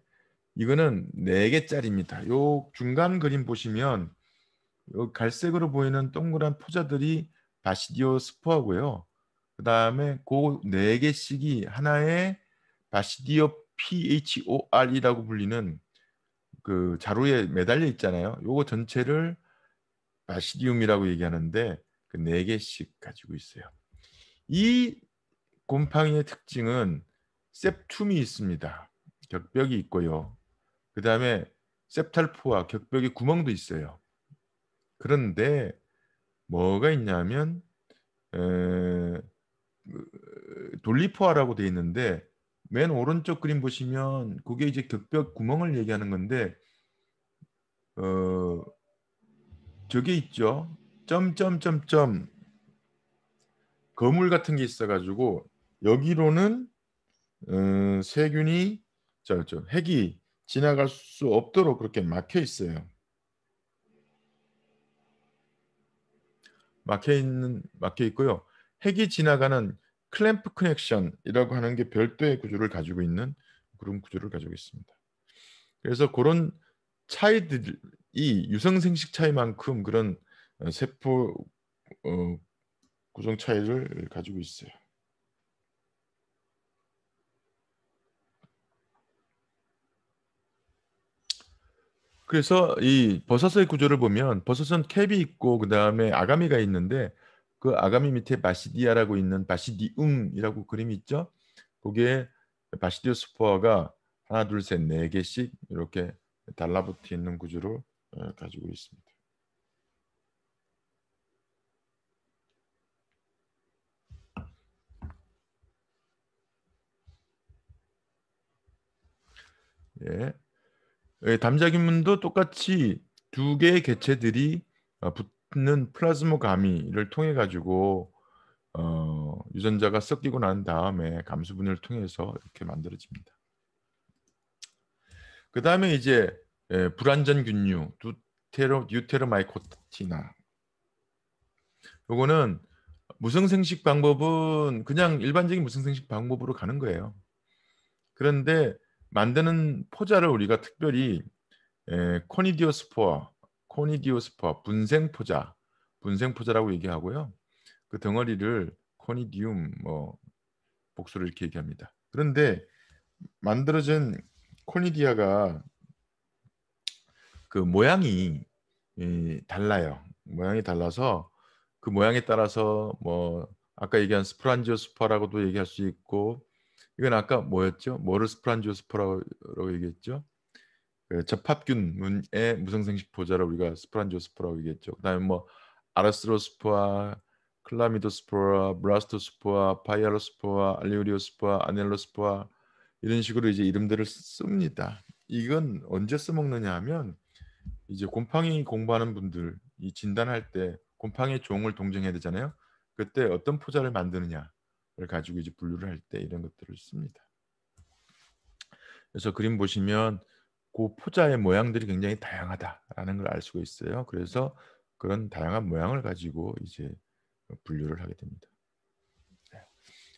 이거는 4개짜리입니다. 요 중간 그림 보시면 요 갈색으로 보이는 동그란 포자들이 바시디오스포하고요. 그 다음에 그네 개씩이 하나의 바시디오 PHOR이라고 불리는 그 자루에 매달려 있잖아요. 요거 전체를 바시디움이라고 얘기하는데 그 네 개씩 가지고 있어요. 이 곰팡이의 특징은 셉툼이 있습니다. 격벽이 있고요. 그 다음에 셉탈포와 격벽에 구멍도 있어요. 그런데 뭐가 있냐면 에, 그, 돌리포화라고 돼 있는데 맨 오른쪽 그림 보시면 그게 이제 격벽 구멍을 얘기하는 건데 어 저게 있죠 점점점점 거물 같은 게 있어가지고 여기로는 음, 세균이 저, 저 핵이 지나갈 수 없도록 그렇게 막혀 있어요. 막혀 있는 막혀 있고요. 핵이 지나가는 클램프 커넥션이라고 하는 게 별도의 구조를 가지고 있는 그런 구조를 가지고 있습니다. 그래서 그런 차이들이 유성생식 차이만큼 그런 세포 어, 구성 차이를 가지고 있어요. 그래서 이 버섯의 구조를 보면 버섯은 캡이 있고 그 다음에 아가미가 있는데 그 아가미 밑에 바시디아라고 있는 바시디움이라고 그림이 있죠. 거기에 바시디오스포아가 하나 둘셋네 개씩 이렇게 달라붙어 있는 구조를 어, 가지고 있습니다. 예. 예, 담자기문도 똑같이 두 개의 개체들이 어, 붙는 플라즈모가미를 통해 가지고 어, 유전자가 섞이고 난 다음에 감수분해를 통해서 이렇게 만들어집니다. 그 다음에 이제 예, 불완전균류 두테로 뉴테르마이코티나 요거는 무성생식 방법은 그냥 일반적인 무성생식 방법으로 가는 거예요. 그런데 만드는 포자를 우리가 특별히 에, 예, 코니디오스포아, 코니디오스포아 분생 포자, 분생 포자라고 얘기하고요. 그 덩어리를 코니디움 뭐 복수를 이렇게 얘기합니다. 그런데 만들어진 코니디아가 그 모양이 이, 예, 달라요. 모양이 달라서 그 모양에 따라서 뭐 아까 얘기한 스프란지오스퍼라고도 얘기할 수 있고 이건 아까 뭐였죠? 뭐를 스프란지오스포라고 얘기했죠? 그 접합균의 무성생식 보자를 우리가 스프란지오스포라고 얘기했죠. 그다음에 뭐아라스로스포아 클라미도스포아, 브라스토스포아, 파이알로스포아, 알리오리오스포아, 아넬로스포아 이런 식으로 이제 이름들을 씁니다. 이건 언제 써먹느냐 하면 이제 곰팡이 공부하는 분들 이 진단할 때 곰팡이 종을 동정해야 되잖아요. 그때 어떤 포자를 만드느냐 가지고 이제 분류를 할 때 이런 것들을 씁니다. 그래서 그림 보시면 그 포자의 모양들이 굉장히 다양하다라는 걸 알 수가 있어요. 그래서 그런 다양한 모양을 가지고 이제 분류를 하게 됩니다. 네.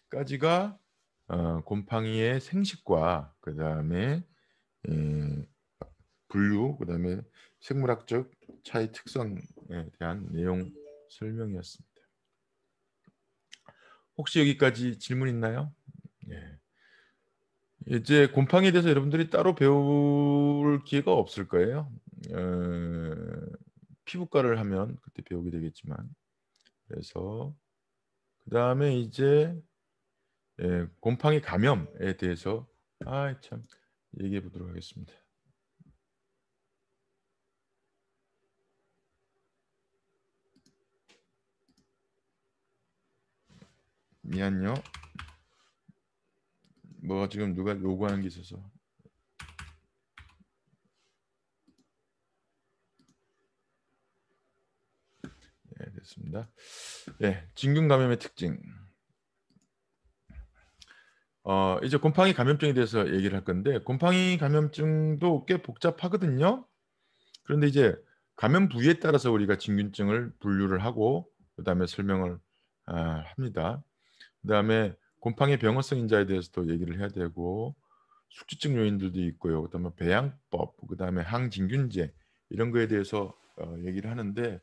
까지가 어, 곰팡이의 생식과 그 다음에 분류, 그 다음에 생물학적 차이 특성에 대한 내용 설명이었습니다. 혹시 여기까지 질문 있나요? 예. 이제 곰팡이에 대해서 여러분들이 따로 배울 기회가 없을 거예요. 에... 어, 피부과를 하면 그때 배우게 되겠지만 그래서 그 다음에 이제 예, 곰팡이 감염에 대해서 아참 얘기해 보도록 하겠습니다. 미안요. 뭐가 지금 누가 요구하는 게 있어서. 예, 됐습니다. 예, 진균 감염의 특징. 어, 이제 곰팡이 감염증에 대해서 얘기를 할 건데 곰팡이 감염증도 꽤 복잡하거든요. 그런데 이제 감염 부위에 따라서 우리가 진균증을 분류를 하고 그다음에 설명을 어, 합니다. 그다음에 곰팡이 병원성 인자에 대해서도 얘기를 해야 되고 숙취증 요인들도 있고요. 그다음에 배양법, 그다음에 항진균제 이런 거에 대해서 어, 얘기를 하는데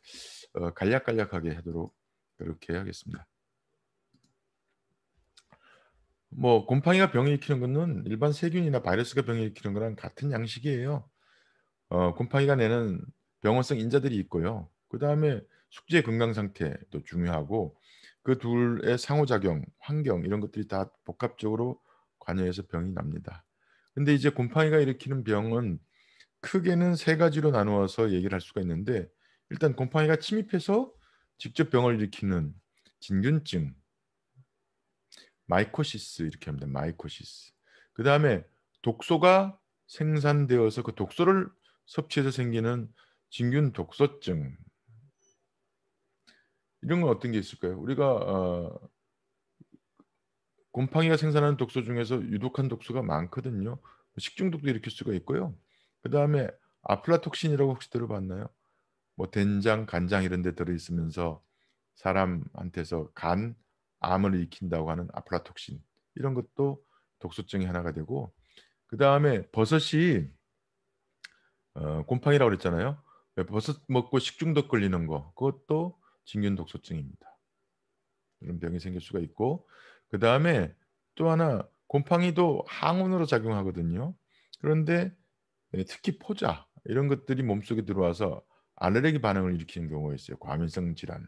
어, 간략간략하게 하도록 그렇게 하겠습니다. 뭐 곰팡이가 병을 일으키는 것은 일반 세균이나 바이러스가 병을 일으키는 거랑 같은 양식이에요. 어, 곰팡이가 내는 병원성 인자들이 있고요. 그 다음에 숙제 건강 상태도 중요하고 그 둘의 상호작용, 환경 이런 것들이 다 복합적으로 관여해서 병이 납니다. 근데 이제 곰팡이가 일으키는 병은 크게는 세 가지로 나누어서 얘기를 할 수가 있는데 일단 곰팡이가 침입해서 직접 병을 일으키는 진균증, 마이코시스 이렇게 합니다. 마이코시스. 그 다음에 독소가 생산되어서 그 독소를 섭취해서 생기는 진균 독소증 이런 건 어떤 게 있을까요? 우리가 어, 곰팡이가 생산하는 독소 중에서 유독한 독소가 많거든요. 식중독도 일으킬 수가 있고요. 그 다음에 아플라톡신이라고 혹시 들어봤나요? 뭐 된장, 간장 이런 데 들어있으면서 사람한테서 간, 암을 익힌다고 하는 아플라톡신 이런 것도 독소증의 하나가 되고 그 다음에 버섯이 어, 곰팡이라고 그랬잖아요. 버섯 먹고 식중독 걸리는 거 그것도 진균 독소증입니다. 이런 병이 생길 수가 있고 그 다음에 또 하나 곰팡이도 항온으로 작용하거든요. 그런데 예, 특히 포자 이런 것들이 몸속에 들어와서 알레르기 반응을 일으키는 경우가 있어요. 과민성 질환.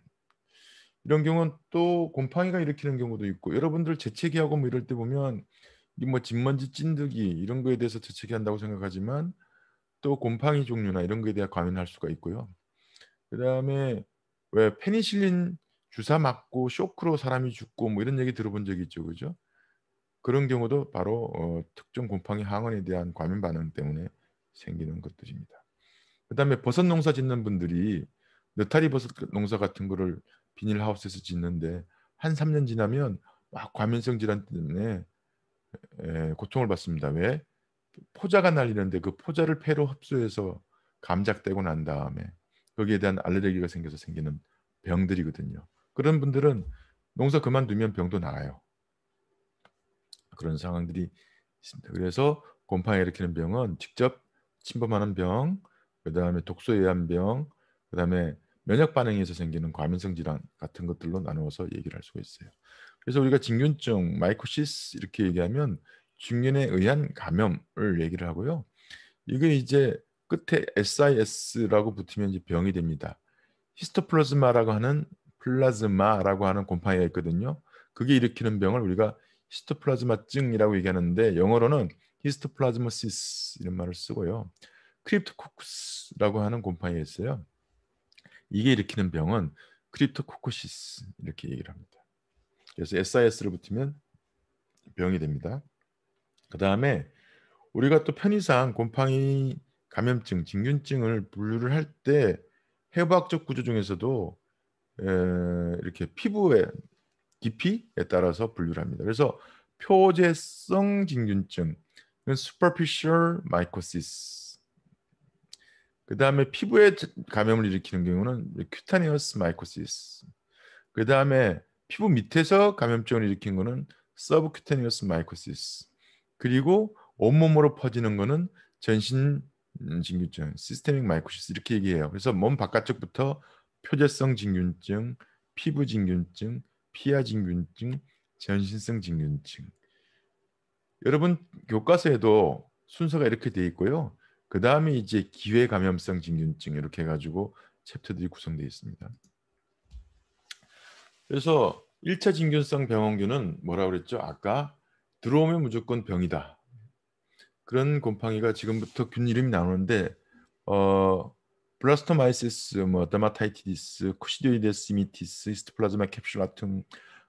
이런 경우는 또 곰팡이가 일으키는 경우도 있고 여러분들 재채기하고 뭐 이럴 때 보면 뭐 진먼지 찐득이 이런 거에 대해서 재채기한다고 생각하지만 또 곰팡이 종류나 이런 거에 대해 과민할 수가 있고요. 그다음에 왜 페니실린 주사 맞고 쇼크로 사람이 죽고 뭐 이런 얘기 들어본 적 있죠, 그죠? 그런 경우도 바로 어, 특정 곰팡이 항원에 대한 과민 반응 때문에 생기는 것들입니다. 그다음에 버섯 농사 짓는 분들이 느타리 버섯 그 농사 같은 거를 비닐 하우스에서 짓는데 한 3년 지나면 막 과민성 질환 때문에 에, 고통을 받습니다. 왜? 포자가 날리는데 그 포자를 폐로 흡수해서 감작되고 난 다음에 거기에 대한 알레르기가 생겨서 생기는 병들이거든요. 그런 분들은 농사 그만두면 병도 나아요. 그런 상황들이 있습니다. 그래서 곰팡이 일으키는 병은 직접 침범하는 병, 그다음에 독소에 의한 병, 그다음에 면역 반응에서 생기는 과민성 질환 같은 것들로 나누어서 얘기를 할 수가 있어요. 그래서 우리가 진균증, 마이코시스 이렇게 얘기하면 중균에 의한 감염을 얘기를 하고요. 이게 이제 끝에 SIS라고 붙으면 이제 병이 됩니다. 히스토플라즈마라고 하는 플라즈마라고 하는 곰팡이가 있거든요. 그게 일으키는 병을 우리가 히스토플라즈마증이라고 얘기하는데 영어로는 히스토플라즈마시스 이런 말을 쓰고요. 크립토코쿠스라고 하는 곰팡이가 있어요. 이게 일으키는 병은 크립토코코시스 이렇게 얘기를 합니다. 그래서 SIS를 붙으면 병이 됩니다. 그 다음에 우리가 또 편의상 곰팡이 감염증, 진균증을 분류를 할 때 해부학적 구조 중에서도 에, 이렇게 피부의 깊이에 따라서 분류를 합니다. 그래서 표재성 진균증, superficial mycosis. 그 다음에 피부에 감염을 일으키는 경우는 cutaneous mycosis. 그 다음에 피부 밑에서 감염증을 일으킨 것은 subcutaneous mycosis. 그리고 온몸으로 퍼지는 것은 전신 음, 진균증, 시스테믹 마이코시스 이렇게 얘기해요. 그래서 몸 바깥쪽부터 표재성 진균증, 피부 진균증, 피하 진균증, 전신성 진균증. 여러분 교과서에도 순서가 이렇게 돼 있고요. 그 다음에 이제 기회 감염성 진균증 이렇게 해가지고 챕터들이 구성되어 있습니다. 그래서 1차 진균성 병원균은 뭐라 그랬죠? 아까 들어오면 무조건 병이다. 그런 곰팡이가 지금부터 균 이름이 나오는데 어 블라스토마이시스, 뭐 데마타이티디스, 쿠시디오이데스 미티스, 히스트플라즈마 캡슐라툼,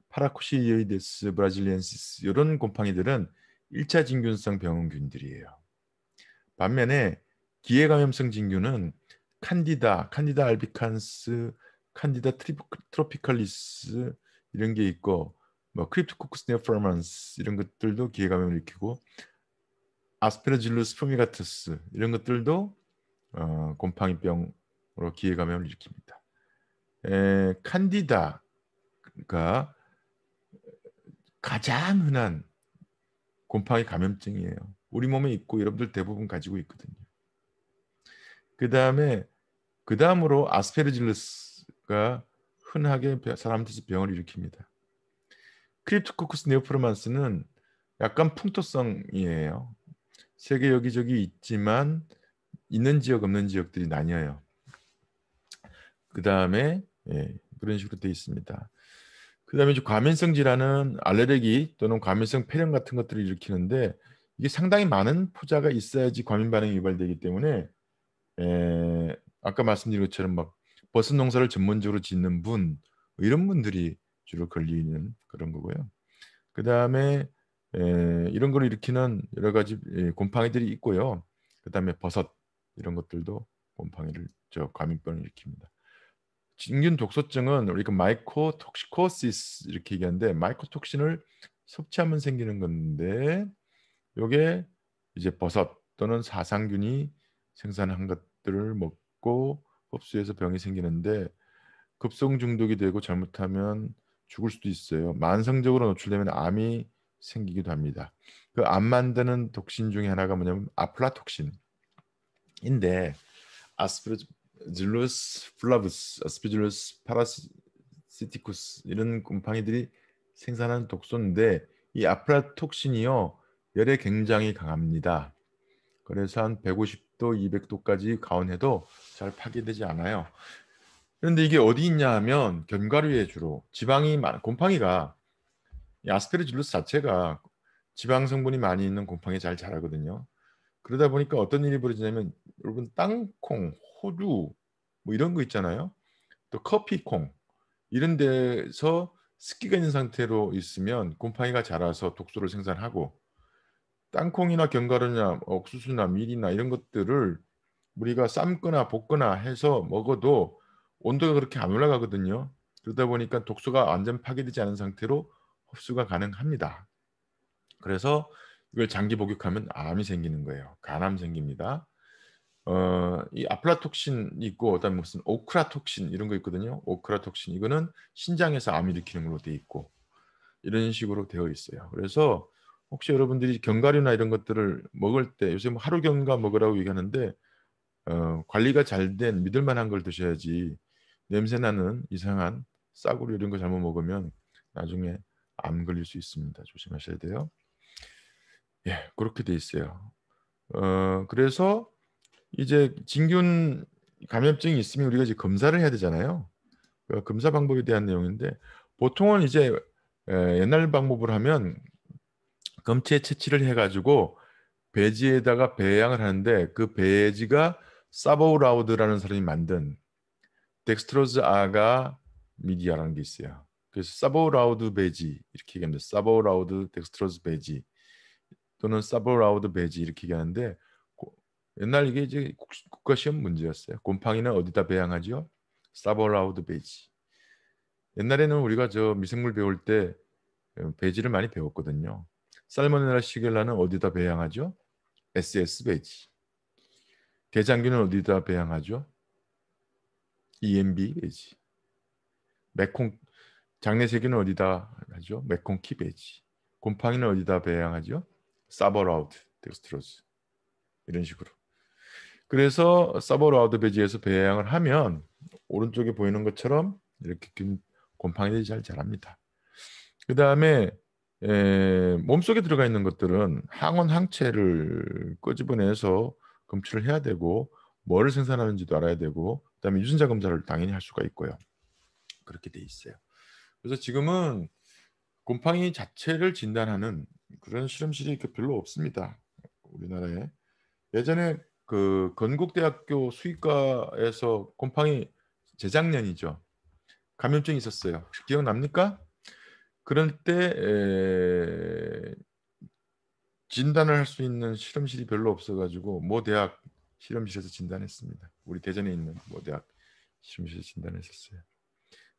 파라쿠시디오이데스 브라질리엔시스 이런 곰팡이들은 1차 진균성 병원균들이에요. 반면에 기회 감염성 진균은 칸디다, 칸디다 알비칸스, 칸디다 트로피칼리스 이런 게 있고 뭐크립트코크스 네프라만스 이런 것들도 기회 감염을 일으키고 아스페르질루스 프미가투스 이런 것들도 어, 곰팡이병으로 기회감염을 일으킵니다. 에, 칸디다가 가장 흔한 곰팡이 감염증이에요. 우리 몸에 있고 여러분들 대부분 가지고 있거든요. 그 다음에 그 다음으로 아스페르질루스가 흔하게 사람들에서 병을 일으킵니다. 크립토코쿠스 네오프로만스는 약간 풍토성이에요. 세계 여기저기 있지만 있는 지역 없는 지역들이 나뉘어요. 그 다음에 예, 그런 식으로 되어 있습니다. 그 다음에 과민성 질환은 알레르기 또는 과민성 폐렴 같은 것들을 일으키는데 이게 상당히 많은 포자가 있어야지 과민 반응이 유발되기 때문에 에, 예, 아까 말씀드린 것처럼 막 버스 농사를 전문적으로 짓는 분 뭐 이런 분들이 주로 걸리는 그런 거고요. 그 다음에 에, 예, 이런 걸 일으키는 여러 가지 에, 예, 곰팡이들이 있고요. 그다음에 버섯 이런 것들도 곰팡이를 저 과민병을 일으킵니다. 진균 독소증은 우리가 그 마이코톡시코시스 이렇게 얘기하는데 마이코톡신을 섭취하면 생기는 건데 요게 이제 버섯 또는 사상균이 생산한 것들을 먹고 흡수해서 병이 생기는데 급성 중독이 되고 잘못하면 죽을 수도 있어요. 만성적으로 노출되면 암이 생기기도 합니다. 그암 만드는 독신 중에 하나가 뭐냐면 아플라톡신인데 아스피질루스 플라브스, 아스피질루스 파라시티쿠스 이런 곰팡이들이 생산하는 독소인데 이 아플라톡신이요 열에 굉장히 강합니다. 그래서 한 150도, 200도까지 가온해도 잘 파괴되지 않아요. 그런데 이게 어디 있냐 하면 견과류에 주로 지방이 많, 곰팡이가 아스페르질루스 자체가 지방 성분이 많이 있는 곰팡이 잘 자라거든요. 그러다 보니까 어떤 일이 벌어지냐면 여러분 땅콩, 호두 뭐 이런 거 있잖아요. 또 커피콩 이런 데서 습기가 있는 상태로 있으면 곰팡이가 자라서 독소를 생산하고 땅콩이나 견과류나 뭐 옥수수나 밀이나 이런 것들을 우리가 삶거나 볶거나 해서 먹어도 온도가 그렇게 안 올라가거든요. 그러다 보니까 독소가 완전 파괴되지 않은 상태로 흡수가 가능합니다. 그래서 이걸 장기 복용하면 암이 생기는 거예요. 간암 생깁니다. 어, 이 아플라톡신 있고 그다음에 무슨 오크라톡신 이런 거 있거든요. 오크라톡신 이거는 신장에서 암 일으키는 걸로 돼 있고 이런 식으로 되어 있어요. 그래서 혹시 여러분들이 견과류나 이런 것들을 먹을 때 요새 뭐 하루 견과 먹으라고 얘기하는데 어, 관리가 잘 된 믿을 만한 걸 드셔야지 냄새 나는 이상한 싸구려 이런 거 잘못 먹으면 나중에 암 걸릴 수 있습니다. 조심하셔야 돼요. 예, 그렇게 돼 있어요. 어, 그래서 이제 진균 감염증이 있으면 우리가 이제 검사를 해야 되잖아요. 그 검사 방법에 대한 내용인데 보통은 이제 옛날 방법을 하면 검체 채취를 해가지고 배지에다가 배양을 하는데 그 배지가 사보우라우드라는 사람이 만든 덱스트로즈 아가 미디아라는 게 있어요. 그래서 사보라우드 베지 이렇게 얘기합니다. 사보라우드 덱스트로스 베지 또는 사보라우드 베지 이렇게 얘기하는데 옛날 이게 이제 국가 시험 문제였어요. 곰팡이는 어디다 배양하지요? 사보라우드 베지. 옛날에는 우리가 저 미생물 배울 때 어, 베지를 많이 배웠거든요. 살모네라 시겔라는 어디다 배양하죠? SS 베지. 대장균은 어디다 배양하죠? EMB 베지. 메콩 장례세기 어디다 하죠? 메콘 키베지. 곰팡이는 어디다 배양하죠? 사버라우드 데스트로즈 이런 식으로. 그래서 사버라우드 베지에서 배양을 하면 오른쪽에 보이는 것처럼 이렇게 곰팡이들이 잘 자랍니다. 그 다음에 몸속에 들어가 있는 것들은 항원 항체를 끄집어내서 검출을 해야 되고 뭐를 생산하는지도 알아야 되고 그다음에 유전자 검사를 당연히 할 수가 있고요. 그렇게 돼 있어요. 그래서 지금은 곰팡이 자체를 진단하는 그런 실험실이 별로 없습니다. 우리나라에 예전에 그 건국대학교 수의과에서 곰팡이 재작년이죠. 감염증이 있었어요. 기억납니까? 그럴 때 에... 진단을 할 수 있는 실험실이 별로 없어가지고 모 대학 실험실에서 진단했습니다. 우리 대전에 있는 모 대학 실험실에서 진단했었어요.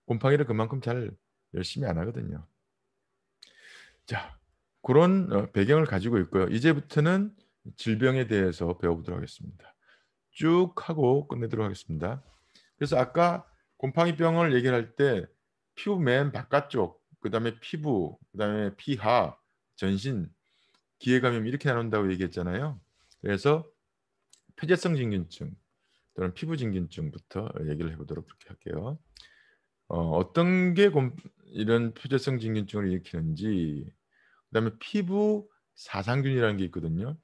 곰팡이를 그만큼 잘 열심히 안 하거든요. 자, 그런 어, 배경을 가지고 있고요. 이제부터는 질병에 대해서 배워보도록 하겠습니다. 쭉 하고 끝내도록 하겠습니다. 그래서 아까 곰팡이병을 얘기할 때 피부 맨 바깥쪽, 그 다음에 피부, 그 다음에 피하, 전신, 기회감염 이렇게 나눈다고 얘기했잖아요. 그래서 폐쇄성 진균증 또는 피부 진균증부터 얘기를 해보도록 그렇게 할게요. 어, 어떤 게 곰, 이런 표재성 진균증을 일으키는지 그다음에 피부 사상균이라는 게 있거든요.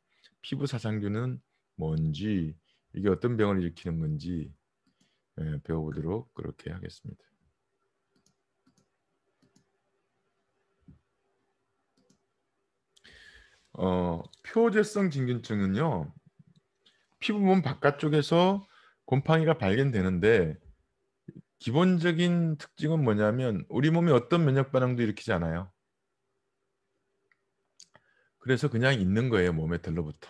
피부 사상균은 뭔지 이게 어떤 병을 일으키는 건지 예, 배워보도록 그렇게 하겠습니다. 어, 표재성 진균증은요. 피부 몸 바깥쪽에서 곰팡이가 발견되는데 기본적인 특징은 뭐냐면 우리 몸이 어떤 면역 반응도 일으키지 않아요. 그래서 그냥 있는 거예요. 몸에 들러붙어.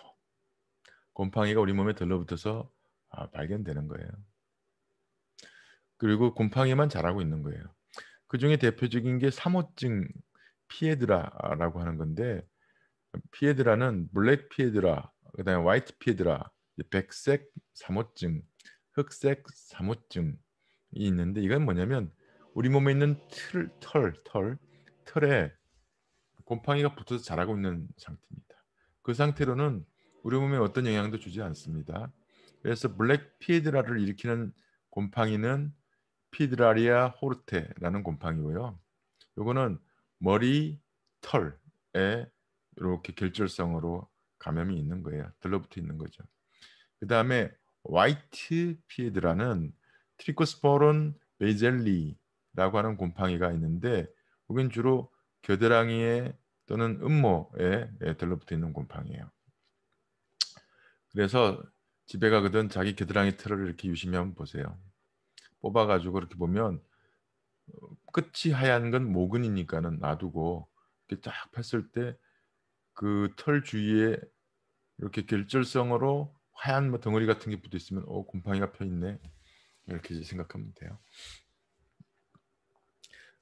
곰팡이가 우리 몸에 들러붙어서 아, 발견되는 거예요. 그리고 곰팡이만 자라고 있는 거예요. 그 중에 대표적인 게 삼호증 피에드라라고 하는 건데 피에드라는 블랙 피에드라, 그다음에 화이트 피에드라, 백색 삼호증, 흑색 삼호증 있는데 이건 뭐냐면 우리 몸에 있는 틀, 털, 털, 털에 곰팡이가 붙어서 자라고 있는 상태입니다. 그 상태로는 우리 몸에 어떤 영향도 주지 않습니다. 그래서 블랙 피드라를 일으키는 곰팡이는 피드라리아 호르테라는 곰팡이고요. 요거는 머리 털에 이렇게 결절성으로 감염이 있는 거예요. 들러붙어 있는 거죠. 그 다음에 화이트 피드라는 트리코스포론 베젤리라고 하는 곰팡이가 있는데 여긴 주로 겨드랑이에 또는 음모에 예, 들러붙어 있는 곰팡이에요. 그래서 집에 가거든 자기 겨드랑이 틀을 이렇게 유심히 한번 보세요. 뽑아가지고 이렇게 보면 어, 끝이 하얀 건 모근이니까는 놔두고 이렇게 쫙 폈을 때 그 털 주위에 이렇게 결절성으로 하얀 뭐 덩어리 같은 게 붙어 있으면 어 곰팡이가 펴 있네. 이렇게 생각하면 돼요.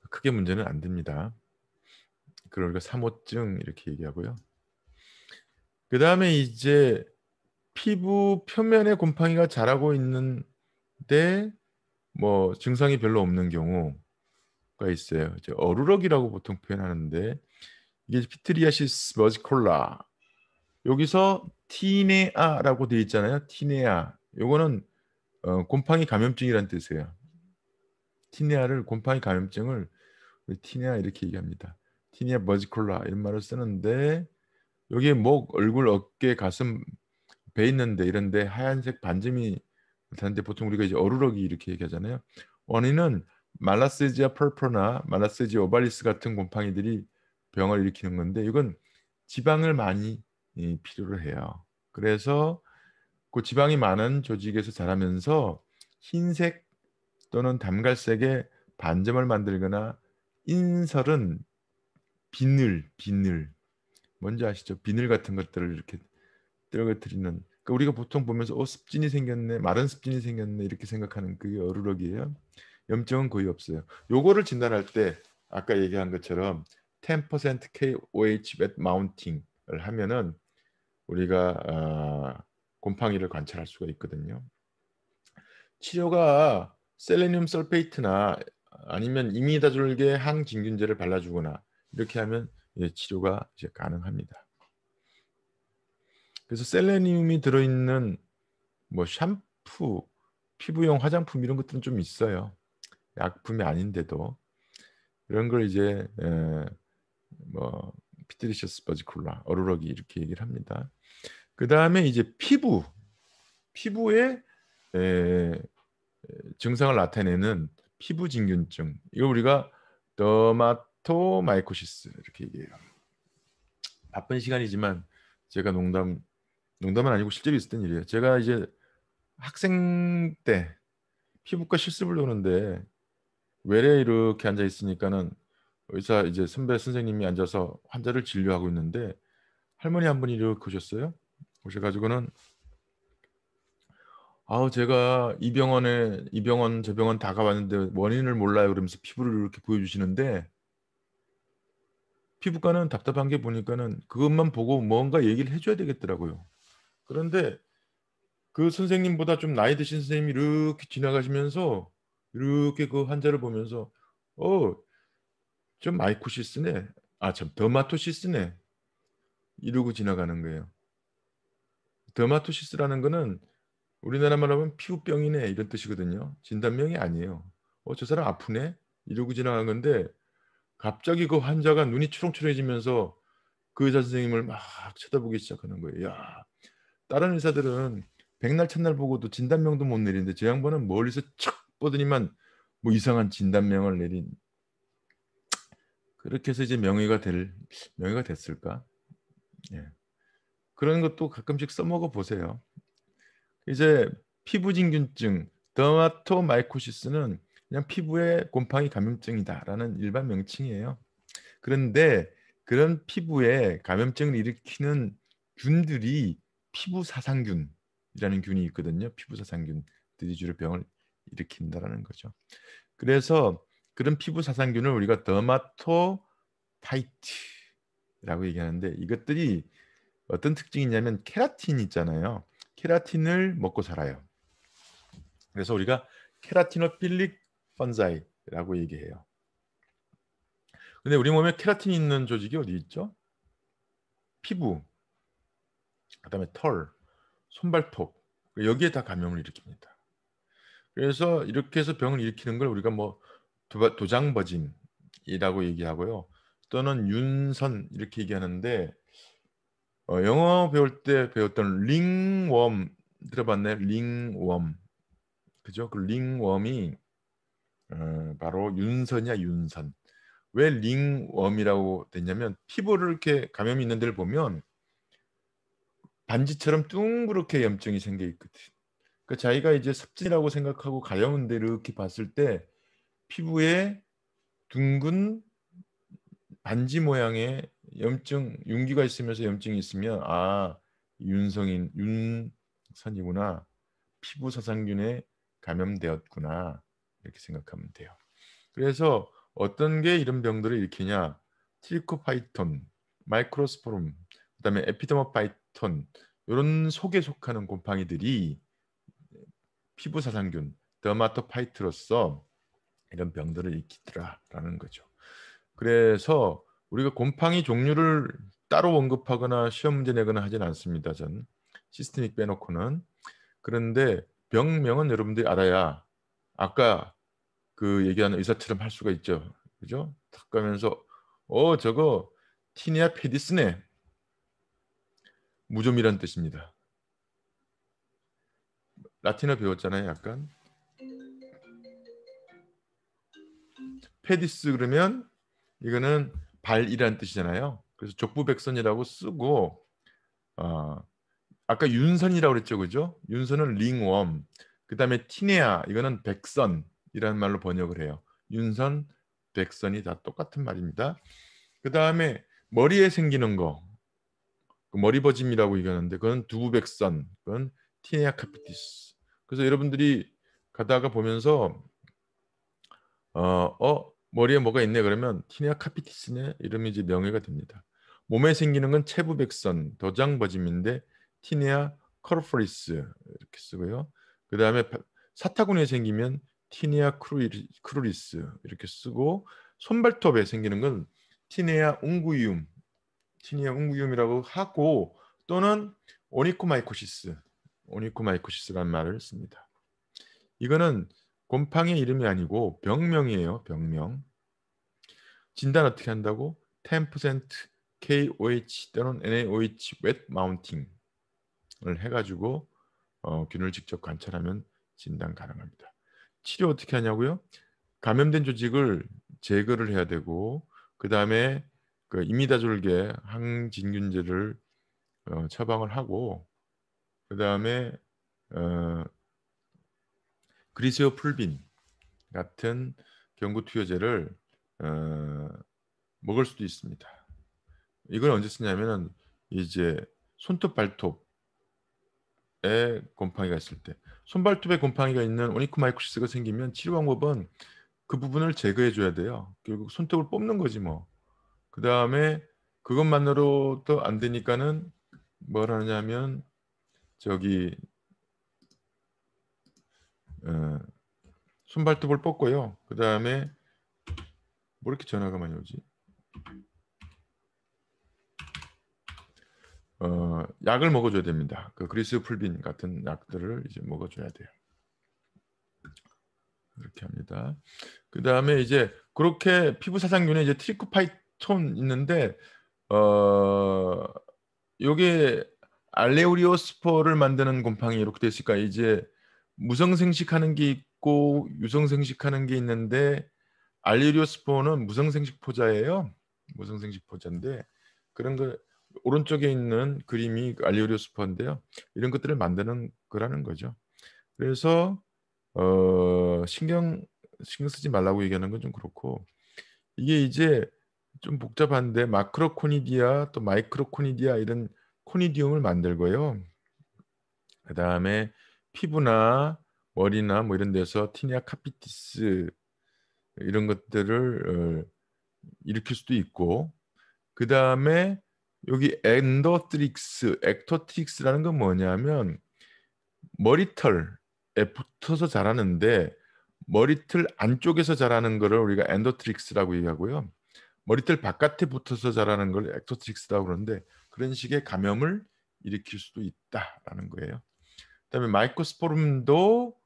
크게 문제는 안 됩니다. 그러니까 사모증 이렇게 얘기하고요. 그 다음에 이제 피부 표면에 곰팡이가 자라고 있는데 뭐 증상이 별로 없는 경우가 있어요. 이제 어루럭이라고 보통 표현하는데 이게 피트리아시스 머지콜라 여기서 티네아라고 되어 있잖아요. 티네아 요거는 어, 곰팡이 감염증이란 뜻이에요. 티네아를 곰팡이 감염증을 티네아 이렇게 얘기합니다. 티니아 버지콜라 이런 말을 쓰는데 여기에 목, 얼굴, 어깨, 가슴, 배 있는데 이런데 하얀색 반점이 나타는데 보통 우리가 이제 어루러기 이렇게 얘기하잖아요. 원인은 말라세지아 펄퍼나 말라세지 오발리스 같은 곰팡이들이 병을 일으키는 건데 이건 지방을 많이 필요로 해요. 그래서 그 지방이 많은 조직에서 자라면서 흰색 또는 담갈색의 반점을 만들거나 인설은 비늘, 비늘. 뭔지 아시죠? 비늘 같은 것들을 이렇게 떨어뜨리는 그러니까 우리가 보통 보면서 어 습진이 생겼네, 마른 습진이 생겼네 이렇게 생각하는 그게 어루럭이에요. 염증은 거의 없어요. 요거를 진단할 때 아까 얘기한 것처럼 10% KOH mat m o u n t i 을 하면은 우리가 어, 곰팡이를 관찰할 수가 있거든요. 치료가 셀레늄 설페이트나 아니면 이미다졸게 항진균제를 발라주거나 이렇게 하면 이제 예, 치료가 이제 가능합니다. 그래서 셀레늄이 들어있는 뭐 샴푸, 피부용 화장품 이런 것들은 좀 있어요. 약품이 아닌데도 이런 걸 이제 에, 뭐 피트리셔스 버지콜라 어루러기 이렇게 얘기를 합니다. 그 다음에 이제 피부, 피부에 에, 증상을 나타내는 피부 진균증. 이거 우리가 더마토마이코시스 이렇게 얘기해요. 바쁜 시간이지만 제가 농담 농담은 아니고 실제로 있었던 일이에요. 제가 이제 학생 때 피부과 실습을 도는데 외래 이렇게 앉아 있으니까는 의사 이제 선배 선생님이 앉아서 환자를 진료하고 있는데 할머니 한 분이 이렇게 오셨어요. 오셔가지고는 아우 제가 이 병원에 이 병원 저 병원 다 가봤는데 원인을 몰라요 그러면서 피부를 이렇게 보여주시는데 피부과는 답답한 게 보니까는 그것만 보고 뭔가 얘기를 해줘야 되겠더라고요. 그런데 그 선생님보다 좀 나이 드신 선생님이 이렇게 지나가시면서 이렇게 그 환자를 보면서 어 좀 마이코시스네 아 참 더마토시스네 이러고 지나가는 거예요. 더마토시스라는 거는 우리나라 말로 하면 피부병이네 이런 뜻이거든요. 진단명이 아니에요. 어, 저 사람 아프네 이러고 지나간 건데 갑자기 그 환자가 눈이 초롱초롱해지면서 그 의사 선생님을 막 쳐다보기 시작하는 거예요. 야, 다른 의사들은 백날 첫날 보고도 진단명도 못 내리는데 저 양반은 멀리서 척 뻗으니만 뭐 이상한 진단명을 내린 그렇게 해서 이제 명예가 될 명예가 됐을까? 예. 그런 것도 가끔씩 써먹어 보세요. 이제 피부진균증 더마토마이코시스는 그냥 피부에 곰팡이 감염증이다라는 일반 명칭이에요. 그런데 그런 피부에 감염증을 일으키는 균들이 피부사상균이라는 균이 있거든요. 피부사상균들이 주로 병을 일으킨다라는 거죠. 그래서 그런 피부사상균을 우리가 더마토파이트라고 얘기하는데 이것들이 어떤 특징이냐면 케라틴 있잖아요. 케라틴을 먹고 살아요. 그래서 우리가 케라티노필릭 펀사이라고 얘기해요. 근데 우리 몸에 케라틴 이 있는 조직이 어디 있죠? 피부, 그다음에 털, 손발톱 그러니까 여기에 다 감염을 일으킵니다. 그래서 이렇게 해서 병을 일으키는 걸 우리가 뭐 도장버진이라고 얘기하고요. 또는 윤선 이렇게 얘기하는데 어, 영어 배울 때 배웠던 링웜 들어봤네 링웜 그죠? 그 링웜이 어, 바로 윤선이야 윤선. 왜 링웜이라고 됐냐면 피부를 이렇게 감염이 있는 데를 보면 반지처럼 둥그렇게 염증이 생겨 있거든. 그 그러니까 자기가 이제 습진이라고 생각하고 가려운 데를 이렇게 봤을 때 피부에 둥근 반지 모양의 염증 윤기가 있으면서 염증이 있으면 아 윤성인 윤선이구나 피부 사상균에 감염되었구나 이렇게 생각하면 돼요. 그래서 어떤 게 이런 병들을 일으키냐 틸코파이톤, 마이크로스포름, 그다음에 에피더마파이톤 이런 속에 속하는 곰팡이들이 피부 사상균, 더마토파이트로서 이런 병들을 일으키더라라는 거죠. 그래서 우리가 곰팡이 종류를 따로 언급하거나 시험 문제 내거나 하진 않습니다. 전 시스템이 빼놓고는 그런데 병명은 여러분들이 알아야 아까 그 얘기하는 의사처럼 할 수가 있죠. 그죠? 탁 가면서 어 저거 티니아 피디스네 무좀이란 뜻입니다. 라틴어 배웠잖아요, 약간. 페디스 그러면 이거는 발이라는 뜻이잖아요. 그래서 족부백선이라고 쓰고 어, 아까 윤선이라고 그랬죠, 그죠? 윤선은 링웜. 그다음에 티네아 이거는 백선이라는 말로 번역을 해요. 윤선, 백선이 다 똑같은 말입니다. 그다음에 머리에 생기는 거 그 머리버짐이라고 얘기하는데 그건 두부백선, 그건 티네아 카피티스. 그래서 여러분들이 가다가 보면서 어, 어 머리에 뭐가 있네 그러면 티니아 카피티스네 이름이 이제 명예가 됩니다. 몸에 생기는 건 체부백선, 도장버짐인데 티니아 커르리스 이렇게 쓰고요. 그 다음에 사타구니에 생기면 티니아 크루리스 이렇게 쓰고 손발톱에 생기는 건 티니아 웅구이움, 티니아 웅구이움이라고 하고 또는 오니코마이코시스, 오니코마이코시스라는 말을 씁니다. 이거는 곰팡이 이름이 아니고 병명이에요. 병명. 진단 어떻게 한다고? 10% KOH 또는 NaOH 웹 마운팅을 해가지고 어, 균을 직접 관찰하면 진단 가능합니다. 치료 어떻게 하냐고요? 감염된 조직을 제거를 해야 되고 그 다음에 그 이미다졸계 항진균제를 어, 처방을 하고 그 다음에 어, 그리세오 풀빈 같은 경구투여제를 어, 먹을 수도 있습니다. 이걸 언제 쓰냐면은 이제 손톱 발톱에 곰팡이가 있을 때 손발톱에 곰팡이가 있는 오니코마이코시스가 생기면 치료 방법은 그 부분을 제거해 줘야 돼요. 결국 손톱을 뽑는 거지 뭐. 그 다음에 그것만으로도 안 되니까는 뭘 하냐면 저기 손발톱을 예. 뽑고요. 그 다음에 뭐 이렇게 전화가 많이 오지? 어, 약을 먹어줘야 됩니다. 그 그리스 풀빈 같은 약들을 이제 먹어줘야 돼요. 이렇게 합니다. 그 다음에 이제 그렇게 피부 사상균에 이제 트리코파이톤 있는데 어 요게 알레오리오스포를 만드는 곰팡이 이렇게 됐으니까 이제 무성생식하는 게 있고 유성생식하는 게 있는데 알리리오스포는 무성생식 포자예요. 무성생식 포자인데 그런 거 오른쪽에 있는 그림이 알리오리오스포인데요 이런 것들을 만드는 거라는 거죠. 그래서 어, 신경 신경 쓰지 말라고 얘기하는 건 좀 그렇고 이게 이제 좀 복잡한데 마크로코니디아 또 마이크로코니디아 이런 코니디움을 만들고요. 그 다음에 피부나 머리나 뭐 이런 데서 티니아 카피티스 이런 것들을 어, 일으킬 수도 있고 그 다음에 여기 엔더트릭스, 액토트릭스라는 건 뭐냐면 머리털에 붙어서 자라는데 머리털 안쪽에서 자라는 거를 우리가 엔더트릭스라고 얘기하고요. 머리털 바깥에 붙어서 자라는 걸 액토트릭스라고 그러는데 그런 식의 감염을 일으킬 수도 있다라는 거예요. 그다음에 마이크로스포름도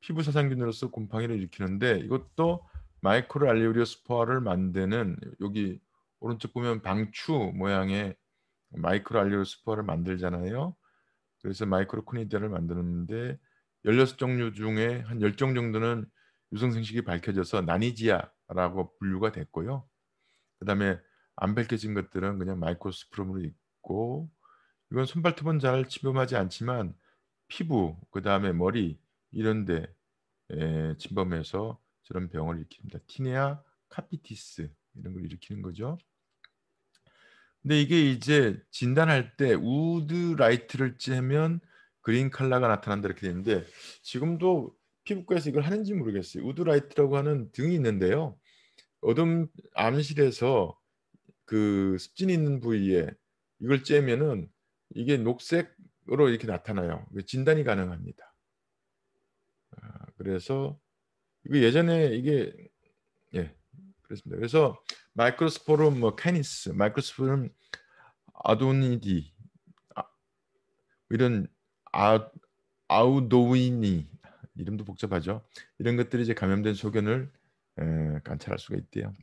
피부 사상균으로서 곰팡이를 일으키는데 이것도 마이크로 알리오리오스포아를 만드는 여기 오른쪽 보면 방추 모양의 마이크로 알리오리오스포아를 만들잖아요. 그래서 마이크로 코니데를 만드는데 16종류 중에 한 10종 정도는 유성생식이 밝혀져서 나니지아라고 분류가 됐고요. 그 다음에 안 밝혀진 것들은 그냥 마이크로스포름으로 있고 이건 손발톱은 잘 침범하지 않지만 피부, 그 다음에 머리 이런데 침범해서 저런 병을 일으킵니다. 티네아 카피티스 이런 걸 일으키는 거죠. 근데 이게 이제 진단할 때 우드 라이트를 쬐면 그린 칼라가 나타난다 이렇게 되는데 지금도 피부과에서 이걸 하는지 모르겠어요. 우드 라이트라고 하는 등이 있는데요. 어둠 암실에서 그 습진 있는 부위에 이걸 쬐면은 이게 녹색 으로 이렇게 나타나요. 그 진단이 가능합니다. 아, 그래서 이거 예전에 이게 예 그렇습니다. 그래서 마이크로스포름 뭐 캐니스, 마이크로스포름 아도니디 아, 이런 아, 아우도이니 이름도 복잡하죠. 이런 것들이 이제 감염된 소견을 에, 관찰할 수가 있대요.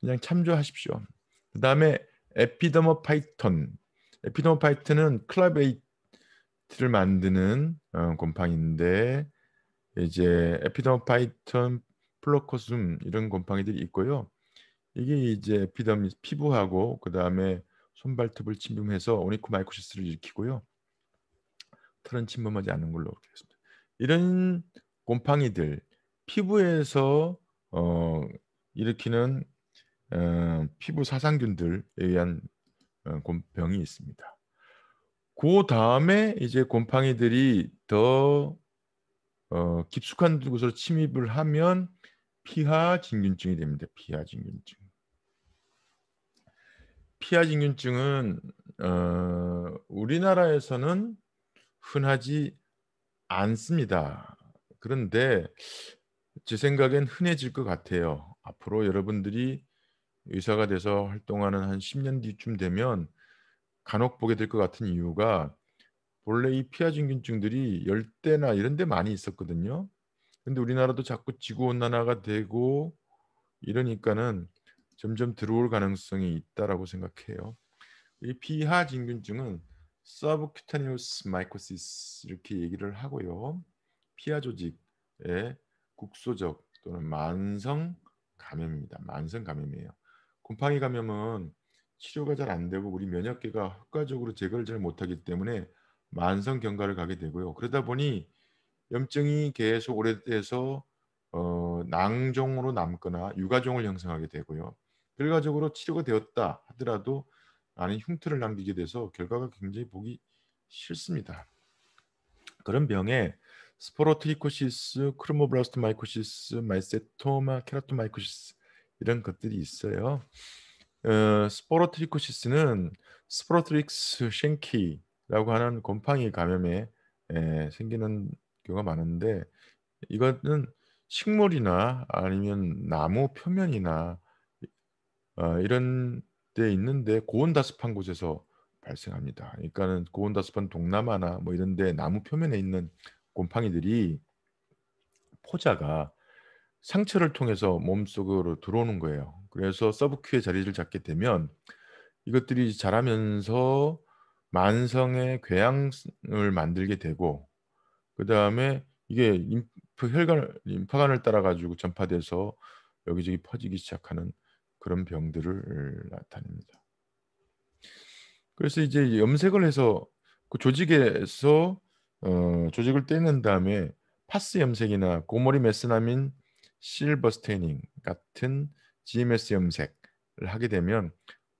그냥 참조하십시오. 그 다음에 에피더머 파이톤. 에피더머 파이톤은 클럽에이 틀를 만드는 어, 곰팡인데 이 이제 에피더파이턴 플로코숨 이런 곰팡이들이 있고요. 이게 이제 에피덤 피부하고 그 다음에 손발톱을 침범해서 오니코마이코시스를 일으키고요. 털은 침범하지 않는 걸로 그렇습니다. 이런 곰팡이들 피부에서 어, 일으키는 어, 피부 사상균들에 의한 어, 병이 있습니다. 그 다음에 이제 곰팡이들이 더 어, 깊숙한 곳으로 침입을 하면 피하진균증이 됩니다. 피하진균증. 피하진균증은 어, 우리나라에서는 흔하지 않습니다. 그런데 제 생각엔 흔해질 것 같아요. 앞으로 여러분들이 의사가 돼서 활동하는 한 10년 뒤쯤 되면 간혹 보게 될 것 같은 이유가 본래이피하진균증들이 열대나 이런 데 많이 있었거든요. 근데 우리나라도 자꾸 지구 온난화가 되고 이러니까는 점점 들어올 가능성이 있다라고 생각해요. 이 피하진균증은 서브큐타니우스 마이코시스 이렇게 얘기를 하고요. 피하 조직의 국소적 또는 만성 감염입니다. 만성 감염이에요. 곰팡이 감염은 치료가 잘 안 되고 우리 면역계가 효과적으로 제거를 잘 못하기 때문에 만성 경과를 가게 되고요. 그러다 보니 염증이 계속 오래돼서 어, 낭종으로 남거나 유가종을 형성하게 되고요. 결과적으로 치료가 되었다 하더라도 많은 흉터를 남기게 돼서 결과가 굉장히 보기 싫습니다. 그런 병에 스포로트리코시스, 크로모블라스트마이코시스 마이세토마, 케라토마이코시스 이런 것들이 있어요. 어, 스포로트리코시스는 스포로트릭스 쉔키라고 하는 곰팡이 감염에 에, 생기는 경우가 많은데 이거는 식물이나 아니면 나무 표면이나 어, 이런 데 있는데 고온다습한 곳에서 발생합니다. 그러니까는 고온다습한 동남아나 뭐 이런 데 나무 표면에 있는 곰팡이들이 포자가 상처를 통해서 몸속으로 들어오는 거예요. 그래서 서브큐의 자리를 잡게 되면 이것들이 자라면서 만성의 궤양을 만들게 되고 그 다음에 이게 림프 혈관 림파관을 따라 가지고 전파돼서 여기저기 퍼지기 시작하는 그런 병들을 나타냅니다. 그래서 이제 염색을 해서 그 조직에서 어, 조직을 떼는 다음에 파스 염색이나 고모리 메스나민 실버 스테이닝 같은 GMS 염색을 하게 되면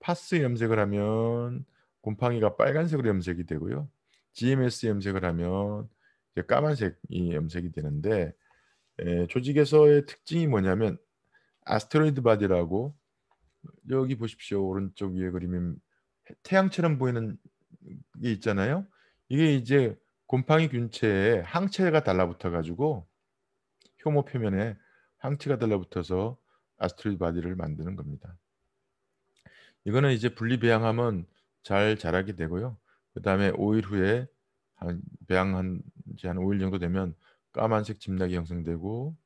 파스 염색을 하면 곰팡이가 빨간색으로 염색이 되고요. GMS 염색을 하면 까만색이 염색이 되는데 에, 조직에서의 특징이 뭐냐면 아스테로이드 바디라고 여기 보십시오 오른쪽 위에 그림이 태양처럼 보이는 게 있잖아요. 이게 이제 곰팡이 균체에 항체가 달라붙어 가지고 효모 표면에 항체가 달라붙어서 아스트로이드 바디를 만드는 겁니다. 이거는 이제 분리배양하면 잘 자라게 되고요. 그 다음에 5일 후에 한 배양한 지 한 5일 정도 되면 까만색 집락이 형성되고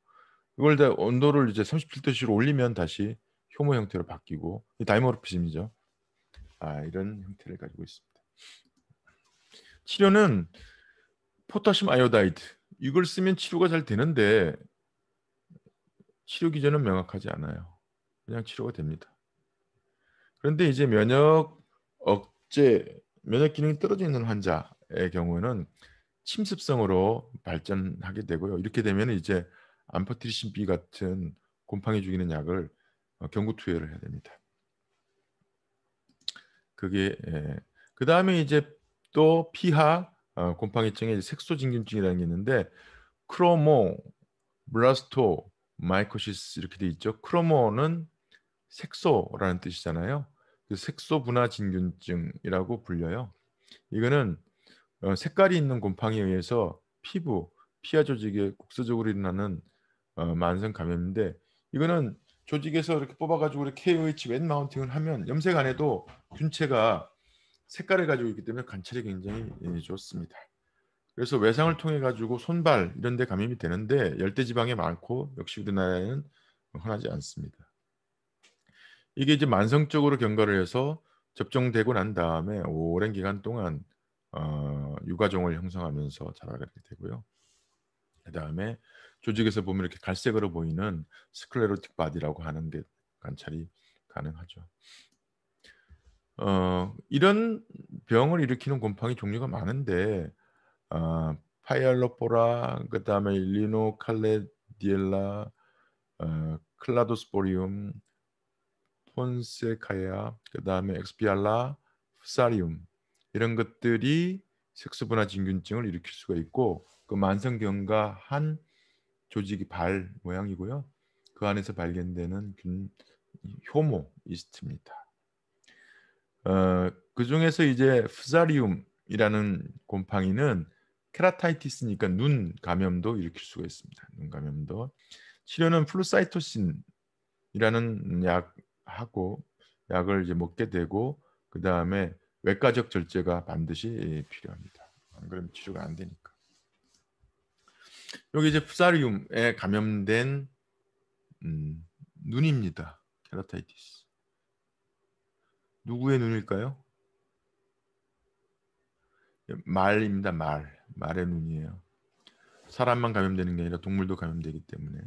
이걸 다 온도를 이제 37도씨로 올리면 다시 효모 형태로 바뀌고 다이모르피즘이죠. 아, 이런 형태를 가지고 있습니다. 치료는 포타슘 아이오다이드 이걸 쓰면 치료가 잘 되는데 치료 기전은 명확하지 않아요. 그냥 치료가 됩니다. 그런데 이제 면역 억제, 면역 기능이 떨어져 있는 환자의 경우에는 침습성으로 발전하게 되고요. 이렇게 되면 이제 암퍼트리신 B 같은 곰팡이 죽이는 약을 어, 경구 투여를 해야 됩니다. 그게 예. 그 다음에 이제 또 피하 어, 곰팡이증에 색소진균증이라는 게 있는데 크로모, 블라스토, 마이코시스 이렇게 돼 있죠. 크로모는 색소라는 뜻이잖아요. 그 색소 분화 진균증이라고 불려요. 이거는 어, 색깔이 있는 곰팡이에 의해서 피부, 피하 조직에 국소적으로 일어나는 어, 만성 감염인데 이거는 조직에서 이렇게 뽑아가지고 이렇게 KOH 웬 마운팅을 하면 염색 안 해도 균체가 색깔을 가지고 있기 때문에 관찰이 굉장히 예, 좋습니다. 그래서 외상을 통해 가지고 손발 이런 데 감염이 되는데 열대 지방에 많고 역시 우리나라에는 흔하지 않습니다. 이게 이제 만성적으로 경과를 해서 접종되고 난 다음에 오랜 기간 동안 어, 유가종을 형성하면서 자라게 되고요. 그 다음에 조직에서 보면 이렇게 갈색으로 보이는 스클레로틱 바디라고 하는 게 관찰이 가능하죠. 어, 이런 병을 일으키는 곰팡이 종류가 많은데 어, 파이알로포라 그 다음에 리노 칼레디엘라 어, 클라도스포리움 폰세카야 그 다음에 엑스피알라 프사리움 이런 것들이 색소분화 진균증을 일으킬 수가 있고 그 만성경과한 조직이 발 모양이고요. 그 안에서 발견되는 균 효모 이스트입니다. 어, 그 중에서 이제 프사리움이라는 곰팡이는 케라타이티스니까 눈 감염도 일으킬 수가 있습니다. 눈 감염도 치료는 플루사이토신이라는 약하고 약을 이제 먹게 되고 그 다음에 외과적 절제가 반드시 예, 필요합니다. 안 그러면 치료가 안 되니까. 여기 이제 푸사리움에 감염된 음, 눈입니다. 케라타이티스. 누구의 눈일까요? 예, 말입니다. 말. 말의 눈이에요. 사람만 감염되는 게 아니라 동물도 감염되기 때문에.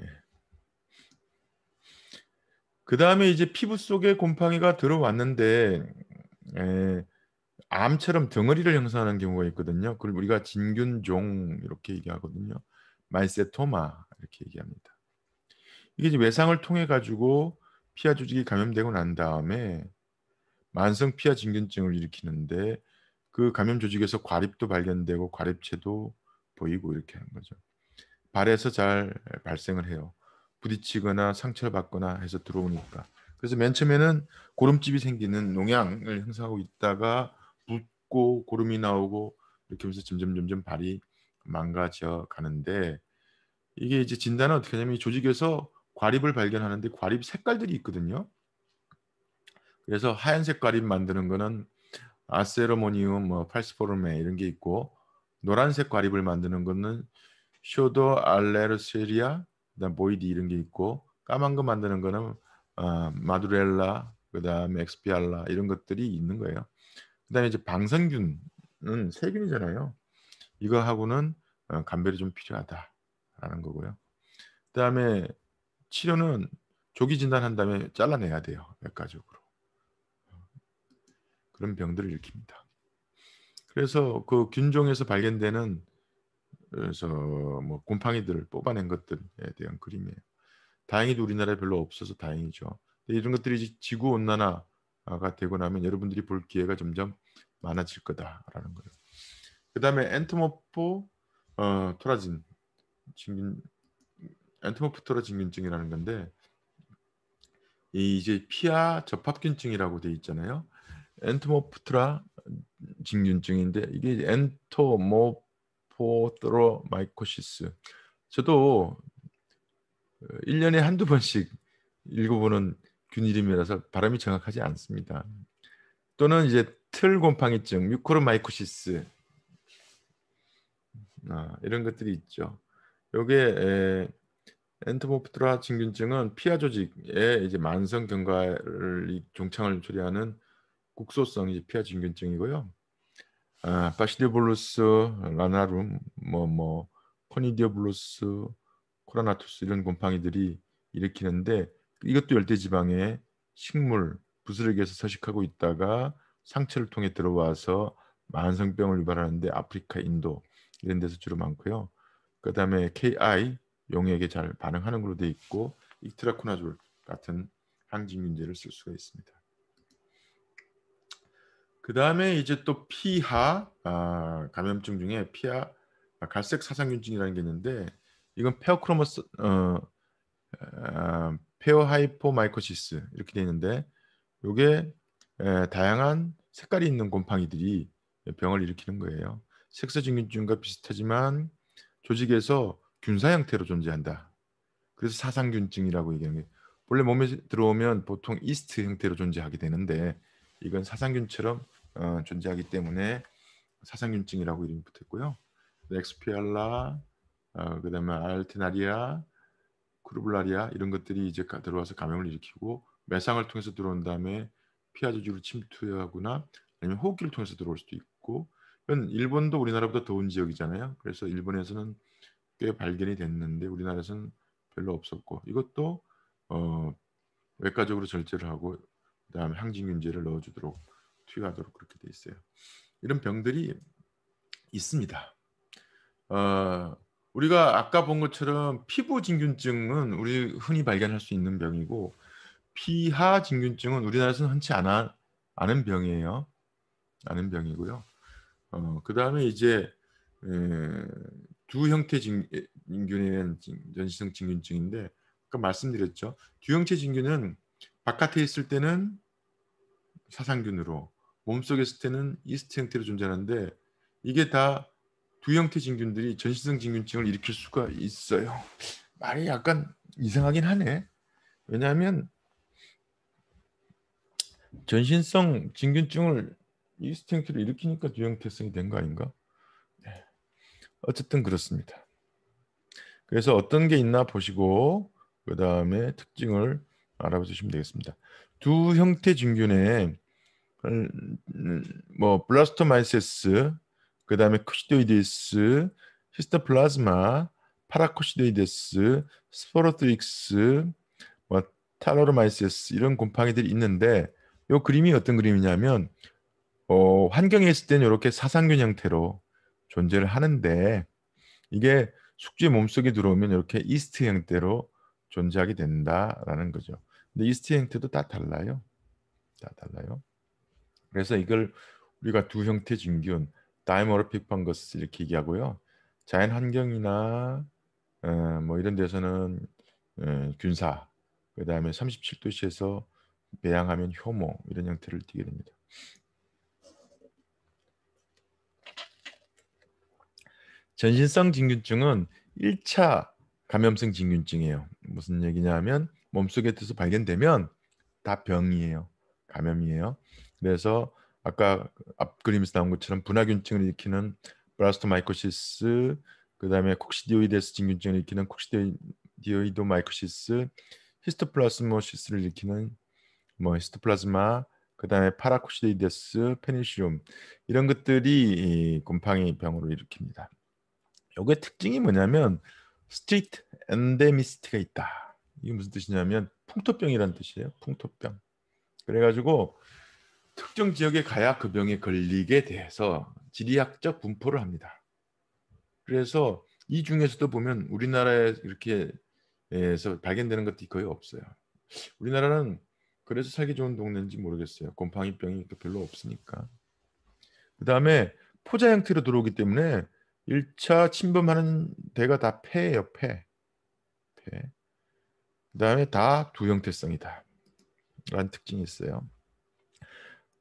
예. 그 다음에 이제 피부 속에 곰팡이가 들어왔는데 예, 암처럼 덩어리를 형성하는 경우가 있거든요. 그걸 우리가 진균종 이렇게 얘기하거든요. 말세토마 이렇게 얘기합니다. 이게 이제 외상을 통해 가지고 피하 조직이 감염되고 난 다음에 만성 피하 진균증을 일으키는데 그 감염 조직에서 과립도 발견되고 과립체도 보이고 이렇게 한 거죠. 발에서 잘 발생을 해요. 부딪히거나 상처를 받거나 해서 들어오니까. 그래서 맨 처음에는 고름집이 생기는 농양을 형성하고 있다가 붓고 고름이 나오고 이렇게 하면서 점점 점점 발이 망가져 가는데 이게 이제 진단은 어떻게 하냐면 이 조직에서 과립을 발견하는데 과립 색깔들이 있거든요. 그래서 하얀색 과립 만드는 거는 아세로모니움, 뭐 팔스포르메 이런 게 있고 노란색 과립을 만드는 거는 쇼도 알레르세리아, 그다음 보이디 이런 게 있고 까만 거 만드는 거는 어, 마두렐라, 그다음에 엑스피알라 이런 것들이 있는 거예요. 그다음에 이제 방성균은 세균이잖아요. 이거하고는 어, 감별이 좀 필요하다라는 거고요. 그다음에 치료는 조기 진단한 다음에 잘라내야 돼요. 몇가적으로 그런 병들을 일으킵니다. 그래서 그 균종에서 발견되는 그래서 뭐 곰팡이들을 뽑아낸 것들에 대한 그림이에요. 다행히도 우리나라에 별로 없어서 다행이죠. 이런 것들이 지구 온난화가 되고 나면 여러분들이 볼 기회가 점점 많아질 거다라는 거예요. 그다음에 엔토모포 어, 토라진 증균 엔토모프토라 진균증이라는 건데 이 이제 피하 접합균증이라고 돼 있잖아요. 엔토모프트라 증균증인데 이게 엔토모포트로 마이코시스. 저도 1년에 한두 번씩 읽어보는 균이름이라서 발음이 정확하지 않습니다. 또는 이제 틀곰팡이증, 뮤코르마이코시스 아, 이런 것들이 있죠. 요게 엔토모프트라 증균증은 피하 조직에 이제 만성 경과를 종창을 조리하는 국소성 이 피하 진균증이고요. 아, 바시디블루스, 라나룸, 뭐뭐 뭐, 코니디오블루스 코라나투스 이런 곰팡이들이 일으키는데 이것도 열대지방에 식물 부스러기에서 서식하고 있다가 상처를 통해 들어와서 만성병을 유발하는데 아프리카, 인도 이런 데서 주로 많고요. 그다음에 KI 용액에잘 반응하는 걸로 돼 있고 이트라코나졸 같은 항진균제를 쓸 수가 있습니다. 그 다음에 이제 또 피하 아, 감염증 중에 피하 아, 갈색 사상균증이라는 게 있는데 이건 페어크로머스 어, 아, 페어하이포마이코시스 이렇게 돼 있는데 이게 다양한 색깔이 있는 곰팡이들이 병을 일으키는 거예요. 색소증균증과 비슷하지만 조직에서 균사 형태로 존재한다. 그래서 사상균증이라고 얘기하는 게 원래 몸에 들어오면 보통 이스트 형태로 존재하게 되는데 이건 사상균처럼 어, 존재하기 때문에 사상균증이라고 이름이 붙었고요. 렉스피알라, 어, 그다음에 알테나리아, 쿠루블라리아 이런 것들이 이제 들어와서 감염을 일으키고 매상을 통해서 들어온 다음에 피하조주로 침투하거나 아니면 호흡기를 통해서 들어올 수도 있고 이건 일본도 우리나라보다 더운 지역이잖아요. 그래서 일본에서는 꽤 발견이 됐는데 우리나라에서는 별로 없었고 이것도 어, 외과적으로 절제를 하고 그다음에 항진균제를 넣어주도록 투여하도록 그렇게 돼 있어요. 이런 병들이 있습니다. 어, 우리가 아까 본 것처럼 피부진균증은 우리 흔히 발견할 수 있는 병이고 피하진균증은 우리나라에서는 흔치 않아, 않은 병이에요. 아는 병이고요. 어, 그 다음에 이제 에, 두 형태 진균이대전신성 진균증인데 아까 말씀드렸죠. 두 형태 진균은 바깥에 있을 때는 사상균으로 몸속의 스테는 이스트 형태로 존재하는데 이게 다 두 형태 진균들이 전신성 진균증을 일으킬 수가 있어요. 말이 약간 이상하긴 하네. 왜냐하면 전신성 진균증을 이스트 형태로 일으키니까 두 형태성이 된 거 아닌가? 네. 어쨌든 그렇습니다. 그래서 어떤 게 있나 보시고 그 다음에 특징을 알아보시면 되겠습니다. 두 형태 진균의 뭐 블라스토마이세스 그다음에 쿠시도이데스 히스토플라즈마 파라코시도이데스 스포로트릭스 뭐타로르마이세스 이런 곰팡이들이 있는데 요 그림이 어떤 그림이냐면 어, 환경에 있을 때는 이렇게 사상균 형태로 존재를 하는데 이게 숙주의 몸속에 들어오면 이렇게 이스트 형태로 존재하게 된다라는 거죠. 근데 이스트 형태도 다 달라요. 다 달라요. 그래서 이걸 우리가 두 형태 진균, 다이머르픽 펑거스 이렇게 얘기하고요. 자연 환경이나 어, 뭐 이런 데서는 어, 균사, 그 다음에 37도씨에서 배양하면 효모 이런 형태를 띠게 됩니다. 전신성 진균증은 1차 감염성 진균증이에요. 무슨 얘기냐면 하 몸속에 뜻서 발견되면 다 병이에요. 감염이에요. 그래서 아까 앞 그림에서 나온 것처럼 분화균증을 일으키는 브라스토마이코시스, 그다음에 콕시디오이데스 진균증을 일으키는 콕시디오이도 마이코시스, 히스토플라스모시스를 일으키는 뭐 히스토플라즈마, 그다음에 파라코시디데스 페니시움 이런 것들이 곰팡이 병으로 일으킵니다. 요게 특징이 뭐냐면 스트리트 엔데미스트가 있다. 이게 무슨 뜻이냐면 풍토병이란 뜻이에요. 풍토병. 그래가지고 특정 지역의 가야 그 병에 걸리게 돼서 지리학적 분포를 합니다. 그래서 이 중에서도 보면 우리나라에 이렇게 에서 발견되는 것도 거의 없어요. 우리나라는 그래서 살기 좋은 동네인지 모르겠어요. 곰팡이병이 별로 없으니까. 그 다음에 포자 형태로 들어오기 때문에 1차 침범하는 데가 다 폐예요. 폐. 폐. 그 다음에 다 두 형태성이다. 라는 특징이 있어요.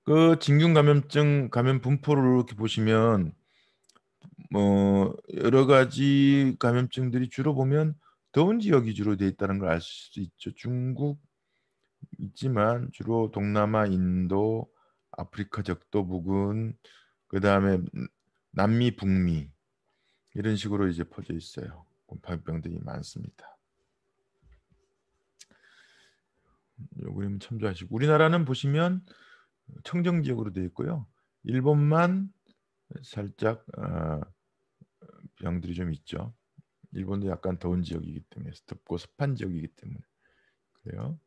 그 진균 감염증 감염 분포를 이렇게 보시면 뭐 여러 가지 감염증들이 주로 보면 더운 지역이 주로 돼 있다는 걸 알 수 있죠. 중국 있지만 주로 동남아, 인도, 아프리카 적도 부근 그다음에 남미, 북미 이런 식으로 이제 퍼져 있어요. 곰팡이병들이 많습니다. 음, 요 그림 참조하시고 우리나라는 보시면 청정 지역으로 되어 있고요. 일본만 살짝 어, 병들이 좀 있죠. 일본도 약간 더운 지역이기 때문에 덥고 습한 지역이기 때문에 그래요.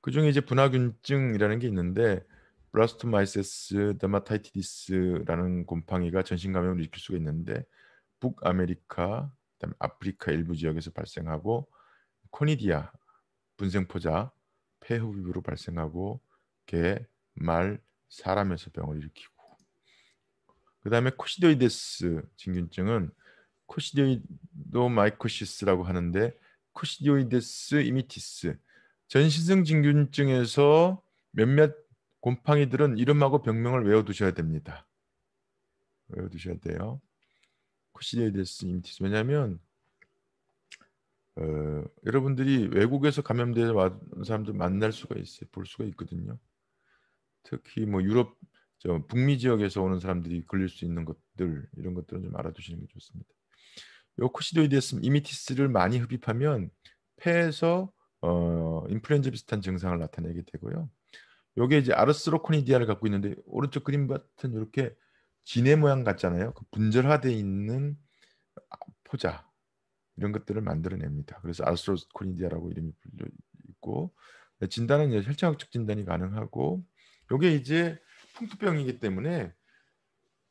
그 중에 이제 분화균증이라는 게 있는데 블라스토마이세스 데마타이티디스라는 곰팡이가 전신 감염을 일으킬 수가 있는데 북아메리카, 그다음에 아프리카 일부 지역에서 발생하고 코니디아 분생포자 폐흡입으로 발생하고 개, 말, 사람에서 병을 일으키고 그 다음에 코시디오이데스 진균증은 코시디오이도 마이코시스라고 하는데 코시디오이데스 이미티스 전신성 진균증에서 몇몇 곰팡이들은 이름하고 병명을 외워두셔야 됩니다. 외워두셔야 돼요. 코시디오이데스 이미티스 왜냐하면 어, 여러분들이 외국에서 감염된 돼 사람들 만날 수가 있어요. 볼 수가 있거든요. 특히 뭐 유럽 저 북미 지역에서 오는 사람들이 걸릴 수 있는 것들 이런 것들은 좀 알아두시는 게 좋습니다. 요코시도이데스 이미티스를 많이 흡입하면 폐에서 어, 인플루엔자 비슷한 증상을 나타내게 되고요. 요게 이제 아르스로코니디아를 갖고 있는데 오른쪽 그림 같은 이렇게 진해 모양 같잖아요. 그 분절화돼 있는 포자 이런 것들을 만들어냅니다. 그래서 아르스로코니디아라고 이름이 불려 있고 네, 진단은 이제 혈청학적 진단이 가능하고 이게 이제 풍토병이기 때문에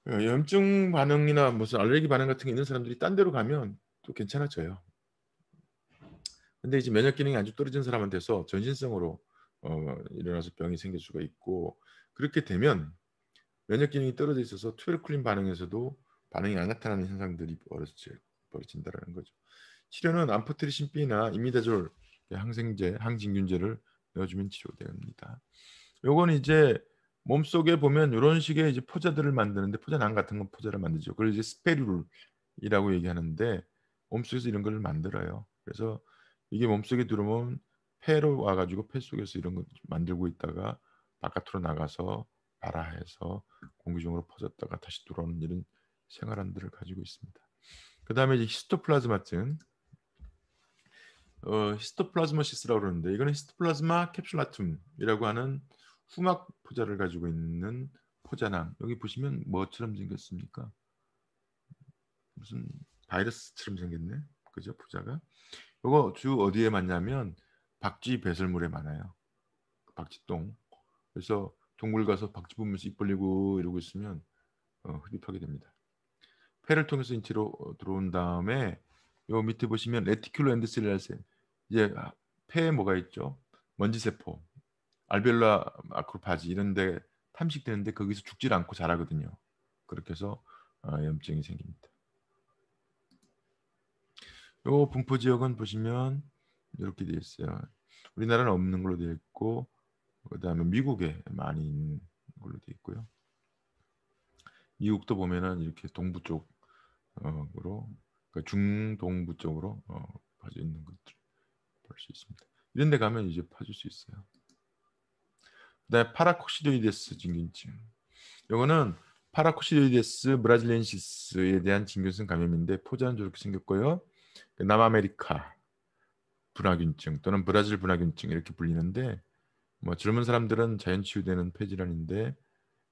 어, 염증 반응이나 무슨 알레르기 반응 같은 게 있는 사람들이 딴 데로 가면 또 괜찮아져요. 근데 이제 면역 기능이 아주 떨어진 사람한테서 전신성으로 어, 일어나서 병이 생길 수가 있고 그렇게 되면 면역 기능이 떨어져 있어서 투베클린 반응에서도 반응이 안 나타나는 현상들이 벌어질, 벌어진다라는 거죠. 치료는 암포트리신비나 이미다졸 항생제, 항진균제를 넣어주면 치료됩니다. 요건 이제 몸속에 보면 이런 식의 이제 포자들을 만드는데 포자낭 같은 건 포자를 만드죠 그걸 이제 스페룰이라고 얘기하는데 몸속에서 이런 걸 만들어요. 그래서 이게 몸속에 들어오면 폐로 와가지고 폐 속에서 이런 걸 만들고 있다가 바깥으로 나가서 발화해서 공기 중으로 퍼졌다가 다시 들어오는 이런 생활안들을 가지고 있습니다. 그 다음에 히스토플라즈마증 어, 히스토플라즈마시스라고 그러는데 이거는 히스토플라즈마 캡슐라툼이라고 하는 후막 포자를 가지고 있는 포자낭 여기 보시면 뭐처럼 생겼습니까? 무슨 바이러스처럼 생겼네. 그죠? 포자가. 이거 주 어디에 많냐면 박쥐 배설물에 많아요. 박쥐똥. 그래서 동굴 가서 박쥐 보면서 입 벌리고 이러고 있으면 어, 흡입하게 됩니다. 폐를 통해서 인체로 어, 들어온 다음에 요 밑에 보시면 레티큘로 엔드셀라셀 이제 아, 폐에 뭐가 있죠? 먼지 세포 알벨라 아크로파지 이런데 탐식되는데 거기서 죽질 않고 자라거든요. 그렇게 해서 어, 염증이 생깁니다. 이 분포 지역은 보시면 이렇게 되어 있어요. 우리나라는 없는 걸로 되어 있고 그다음에 미국에 많이 있는 걸로 되어 있고요. 미국도 보면은 이렇게 동부 쪽으로 어, 그러니까 중동부 쪽으로 어, 퍼져 있는 것들 볼 수 있습니다. 이런 데 가면 이제 파줄 수 있어요. 그다음에 파라코시도이데스 진균증. 이거는 파라코시도이데스 브라질리엔시스에 대한 진균성 감염인데 포자는 저렇게 생겼고요. 그 남아메리카 분화균증 또는 브라질 분화균증 이렇게 불리는데 뭐 젊은 사람들은 자연 치유되는 폐질환인데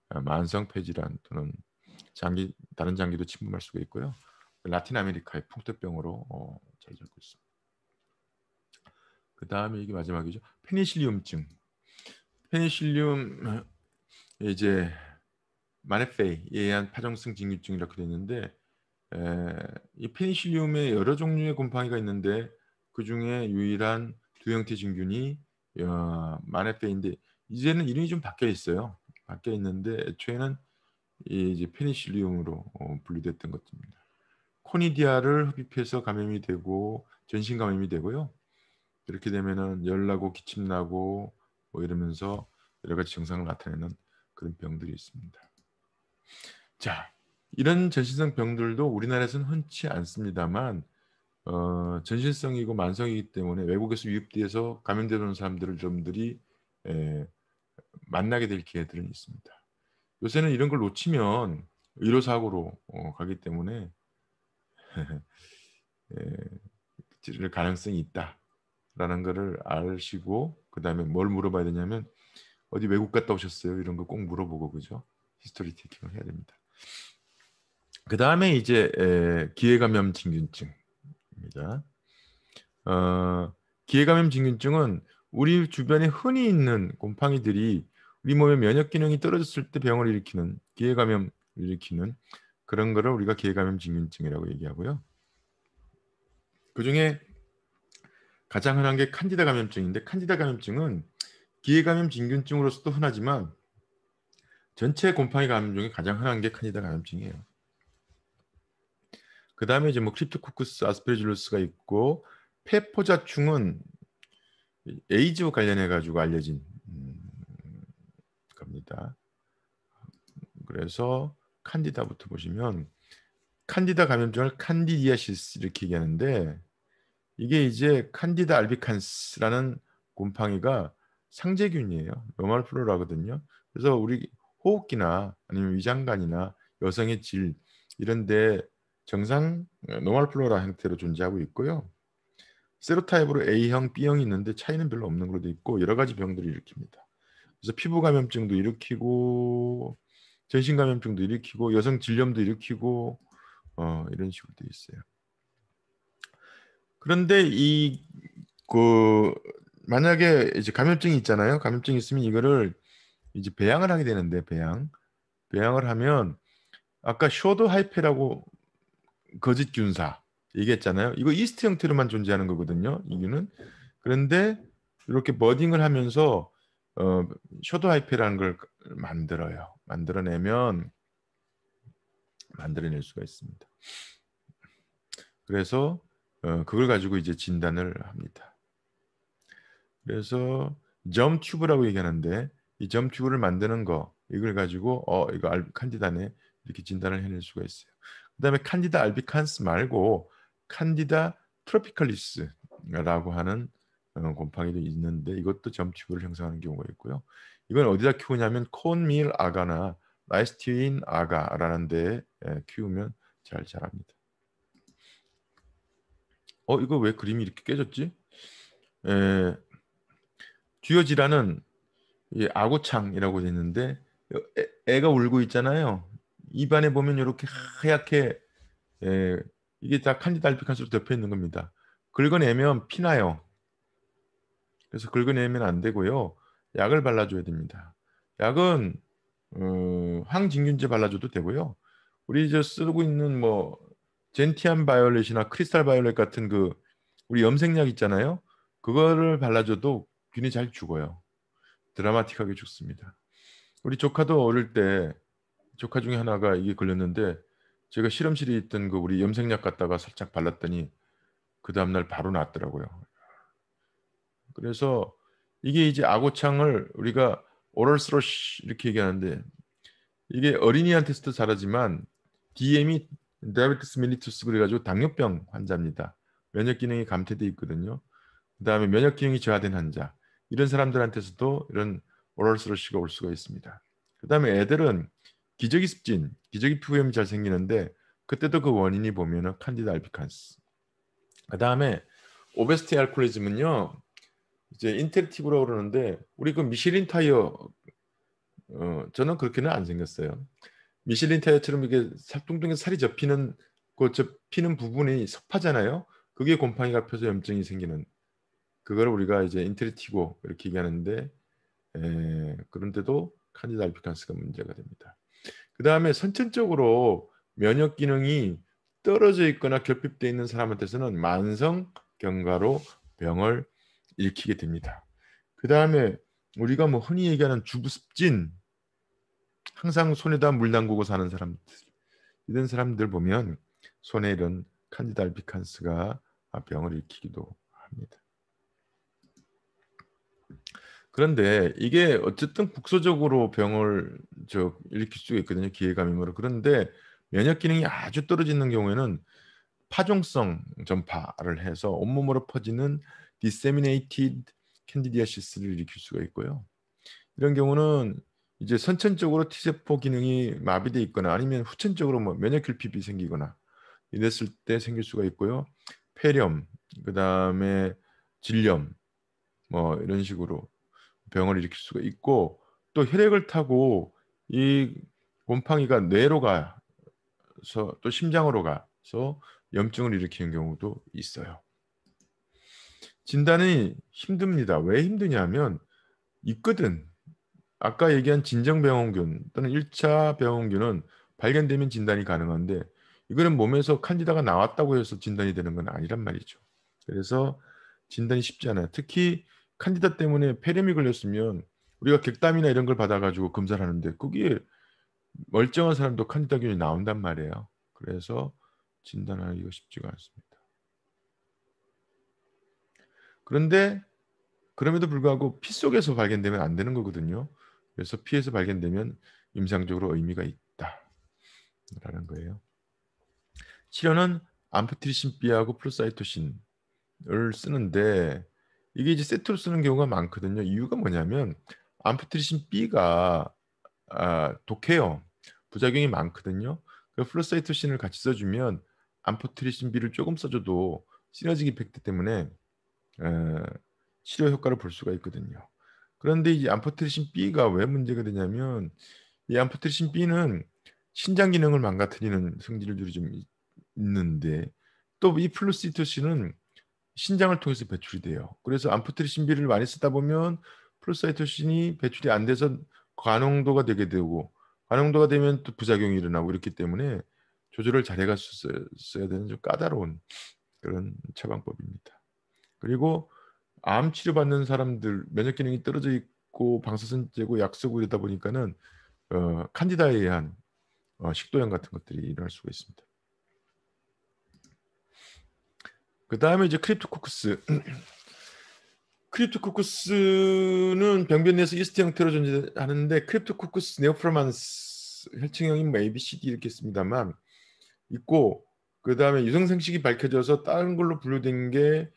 아, 만성 폐질환 또는 장기 다른 장기도 침범할 수가 있고요. 그 라틴 아메리카의 풍토병으로 어, 자리 잡고 있습니다. 그 다음에 이게 마지막이죠. 페니실리움증. 페니실륨 어, 이제 마네페이에 의한 파정성 진균증 이라고 되는데 이 페니실륨에 여러 종류의 곰팡이가 있는데 그 중에 유일한 두 형태 진균이 어, 마네페인데 이제는 이름이 좀 바뀌어 있어요. 바뀌어 있는데 애초에는 이제 페니실리움으로 어, 분류됐던 것입니다. 코니디아를 흡입해서 감염이 되고 전신 감염이 되고요. 이렇게 되면은 열나고 기침 나고 뭐 이러면서 여러 가지 증상을 나타내는 그런 병들이 있습니다. 자, 이런 전신성 병들도 우리나라에서는 흔치 않습니다만 어, 전신성이고 만성이기 때문에 외국에서 유입돼서 감염되는 사람들을 좀들이 에, 예, 만나게 될 기회들은 있습니다. 요새는 이런 걸 놓치면 의료사고로 어, 가기 때문에 에, [laughs] 예, 가능성이 있다라는 것을 아시고 그 다음에 뭘 물어봐야 되냐면 어디 외국 갔다 오셨어요? 이런 거 꼭 물어보고 그죠? 히스토리 테이킹을 해야 됩니다. 그 다음에 이제 에, 기회감염진균증입니다. 어, 기회감염진균증은 우리 주변에 흔히 있는 곰팡이들이 우리 몸의 면역 기능이 떨어졌을 때 병을 일으키는 기회감염을 일으키는 그런 거를 우리가 기회감염 진균증이라고 얘기하고요. 그 중에 가장 흔한 게 칸디다 감염증인데 칸디다 감염증은 기회 감염 진균증으로서도 흔하지만 전체 곰팡이 감염 중에 가장 흔한 게 칸디다 감염증이에요. 그 다음에 이제 뭐 크립토코쿠스 아스페르질로스가 있고 페포자충은 에이즈 관련해 가지고 알려진 음, 겁니다. 그래서 칸디다부터 보시면 칸디다 감염증을 칸디디아시스 이렇게 얘기하는데 이게 이제 칸디다 알비칸스라는 곰팡이가 상제균이에요노말플로라거든요 그래서 우리 호흡기나 아니면 위장관이나 여성의 질 이런 데 정상 노말플로라 형태로 존재하고 있고요. 세로타입으로 A형, B형이 있는데 차이는 별로 없는 걸로 돼 있고 여러 가지 병들을 일으킵니다. 그래서 피부 감염증도 일으키고 전신 감염증도 일으키고 여성 질염도 일으키고 어, 이런 식으로 돼 있어요. 그런데 이그 만약에 이제 감염증이 있잖아요. 감염증이 있으면 이거를 이제 배양을 하게 되는데 배양 배양을 하면 아까 쇼드 하이페라고 거짓 균사 얘기했잖아요. 이거 이스트 형태로만 존재하는 거거든요. 이유는 그런데 이렇게 버딩을 하면서 어, 쇼드 하이페라는 걸 만들어요. 만들어내면 만들어낼 수가 있습니다. 그래서 어, 그걸 가지고 이제 진단을 합니다. 그래서 점 튜브라고 얘기하는데 이점 튜브를 만드는 거 이걸 가지고 어 이거 알, 칸디다네 이렇게 진단을 해낼 수가 있어요. 그다음에 칸디다 알비칸스 말고 칸디다 트로피컬리스라고 하는 어, 곰팡이도 있는데 이것도 점 튜브를 형성하는 경우가 있고요. 이건 어디다 키우냐면 콘밀 아가나 라이스티인 아가라는 데 키우면 잘 자랍니다. 어 이거 왜 그림이 이렇게 깨졌지? 에, 듀어지라는 예, 아고창이라고 되는데 애, 가 울고 있잖아요. 입안에 보면 이렇게 하얗게 예, 이게 다 칸디달피칸스로 덮여 있는 겁니다. 긁어내면 피나요. 그래서 긁어내면 안 되고요. 약을 발라줘야 됩니다. 약은 어, 항진균제 발라줘도 되고요. 우리 저 쓰고 있는 뭐 젠티안 바이올렛이나 크리스탈 바이올렛 같은 그 우리 염색약 있잖아요. 그거를 발라줘도 균이 잘 죽어요. 드라마틱하게 죽습니다. 우리 조카도 어릴 때 조카 중에 하나가 이게 걸렸는데 제가 실험실에 있던 그 우리 염색약 갖다가 살짝 발랐더니 그 다음날 바로 낫더라고요. 그래서 이게 이제 아고창을 우리가 오럴 스러쉬 이렇게 얘기하는데 이게 어린이한테서도 잘하지만 DM이 다이아베티스 밀리투스 그래가지고 당뇨병 환자입니다. 면역 기능이 감퇴돼 있거든요. 그다음에 면역 기능이 저하된 환자 이런 사람들한테서도 이런 오럴 스러시가 올 수가 있습니다. 그다음에 애들은 기저귀 습진, 기저귀 피부염이 잘 생기는데 그때도 그 원인이 보면은 칸디다 알피칸스. 그다음에 오베스티 알코올리즘은요. 이제 인텔티브라고 그러는데 우리 그미쉐린 타이어 어, 저는 그렇게는 안 생겼어요. 미슐린 타이어처럼 이게 살뚱뚱해 살이 접히는 그 접히는 부분이 섭하잖아요. 그게 곰팡이가 펴서 염증이 생기는 그걸 우리가 이제 인트리티고 이렇게 얘기하는데 에, 그런데도 카니다 알피칸스가 문제가 됩니다. 그 다음에 선천적으로 면역 기능이 떨어져 있거나 결핍되어 있는 사람한테서는 만성 경과로 병을 일으키게 됩니다. 그 다음에 우리가 뭐 흔히 얘기하는 주부습진 항상 손에다 물 담그고 사는 사람들 이런 사람들 보면 손에 이런 칸디달비칸스가 아, 병을 일으키기도 합니다. 그런데 이게 어쨌든 국소적으로 병을 저 일으킬 수 있거든요. 기회감염으로. 그런데 면역 기능이 아주 떨어지는 경우에는 파종성 전파를 해서 온몸으로 퍼지는 disseminated c 를 일으킬 수가 있고요. 이런 경우는 이제 선천적으로 T세포 기능이 마비돼 있거나 아니면 후천적으로 뭐 면역결핍이 생기거나 이랬을 때 생길 수가 있고요. 폐렴, 그다음에 질염 뭐 이런 식으로 병을 일으킬 수가 있고 또 혈액을 타고 이 곰팡이가 뇌로 가서 또 심장으로 가서 염증을 일으키는 경우도 있어요. 진단이 힘듭니다. 왜 힘드냐면 있거든. 아까 얘기한 진정병원균 또는 1차 병원균은 발견되면 진단이 가능한데 이거는 몸에서 칸디다가 나왔다고 해서 진단이 되는 건 아니란 말이죠. 그래서 진단이 쉽지 않아요. 특히 칸디다 때문에 폐렴이 걸렸으면 우리가 객담이나 이런 걸 받아가지고 검사를 하는데 그게 멀쩡한 사람도 칸디다균이 나온단 말이에요. 그래서 진단하기가 쉽지가 않습니다. 그런데 그럼에도 불구하고 피 속에서 발견되면 안 되는 거거든요. 그래서 피에서 발견되면 임상적으로 의미가 있다라는 거예요. 치료는 암프트리신 B하고 플로사이토신을 쓰는데 이게 이제 세트로 쓰는 경우가 많거든요. 이유가 뭐냐면 암프트리신 B가 아, 독해요. 부작용이 많거든요. 그 플로사이토신을 같이 써주면 암프트리신 비를 조금 써줘도 시너지 이펙트 때문에 에, 치료 효과를 볼 수가 있거든요. 그런데 이 암포트리신 B가 왜 문제가 되냐면 이 암포트리신 B는 신장 기능을 망가뜨리는 성질들이 좀 있는데 또 이 플루시토신은 신장을 통해서 배출이 돼요. 그래서 암포트리신 B를 많이 쓰다 보면 플루시토신이 배출이 안 돼서 과농도가 되게 되고 과농도가 되면 또 부작용이 일어나고 이렇기 때문에 조절을 잘해가 어야 되는 좀 까다로운 그런 처방법입니다. 그리고 암 치료 받는 사람들 면역 기능이 떨어져 있고 방사선제고 약속을 이러다 보니까는 어, 칸디다에 의한 어, 식도염 같은 것들이 일어날 수가 있습니다. 그 다음에 이제 크립토코쿠스. [clears throat] 크립토코쿠스는 병변 내에서 이스트 형태로 존재하는데 크립토코쿠스 네오프로만스 혈청형인뭐 ABCD 이렇게 있습니다만 있고 그 다음에 유성생식이 밝혀져서 다른 걸로 분류된 게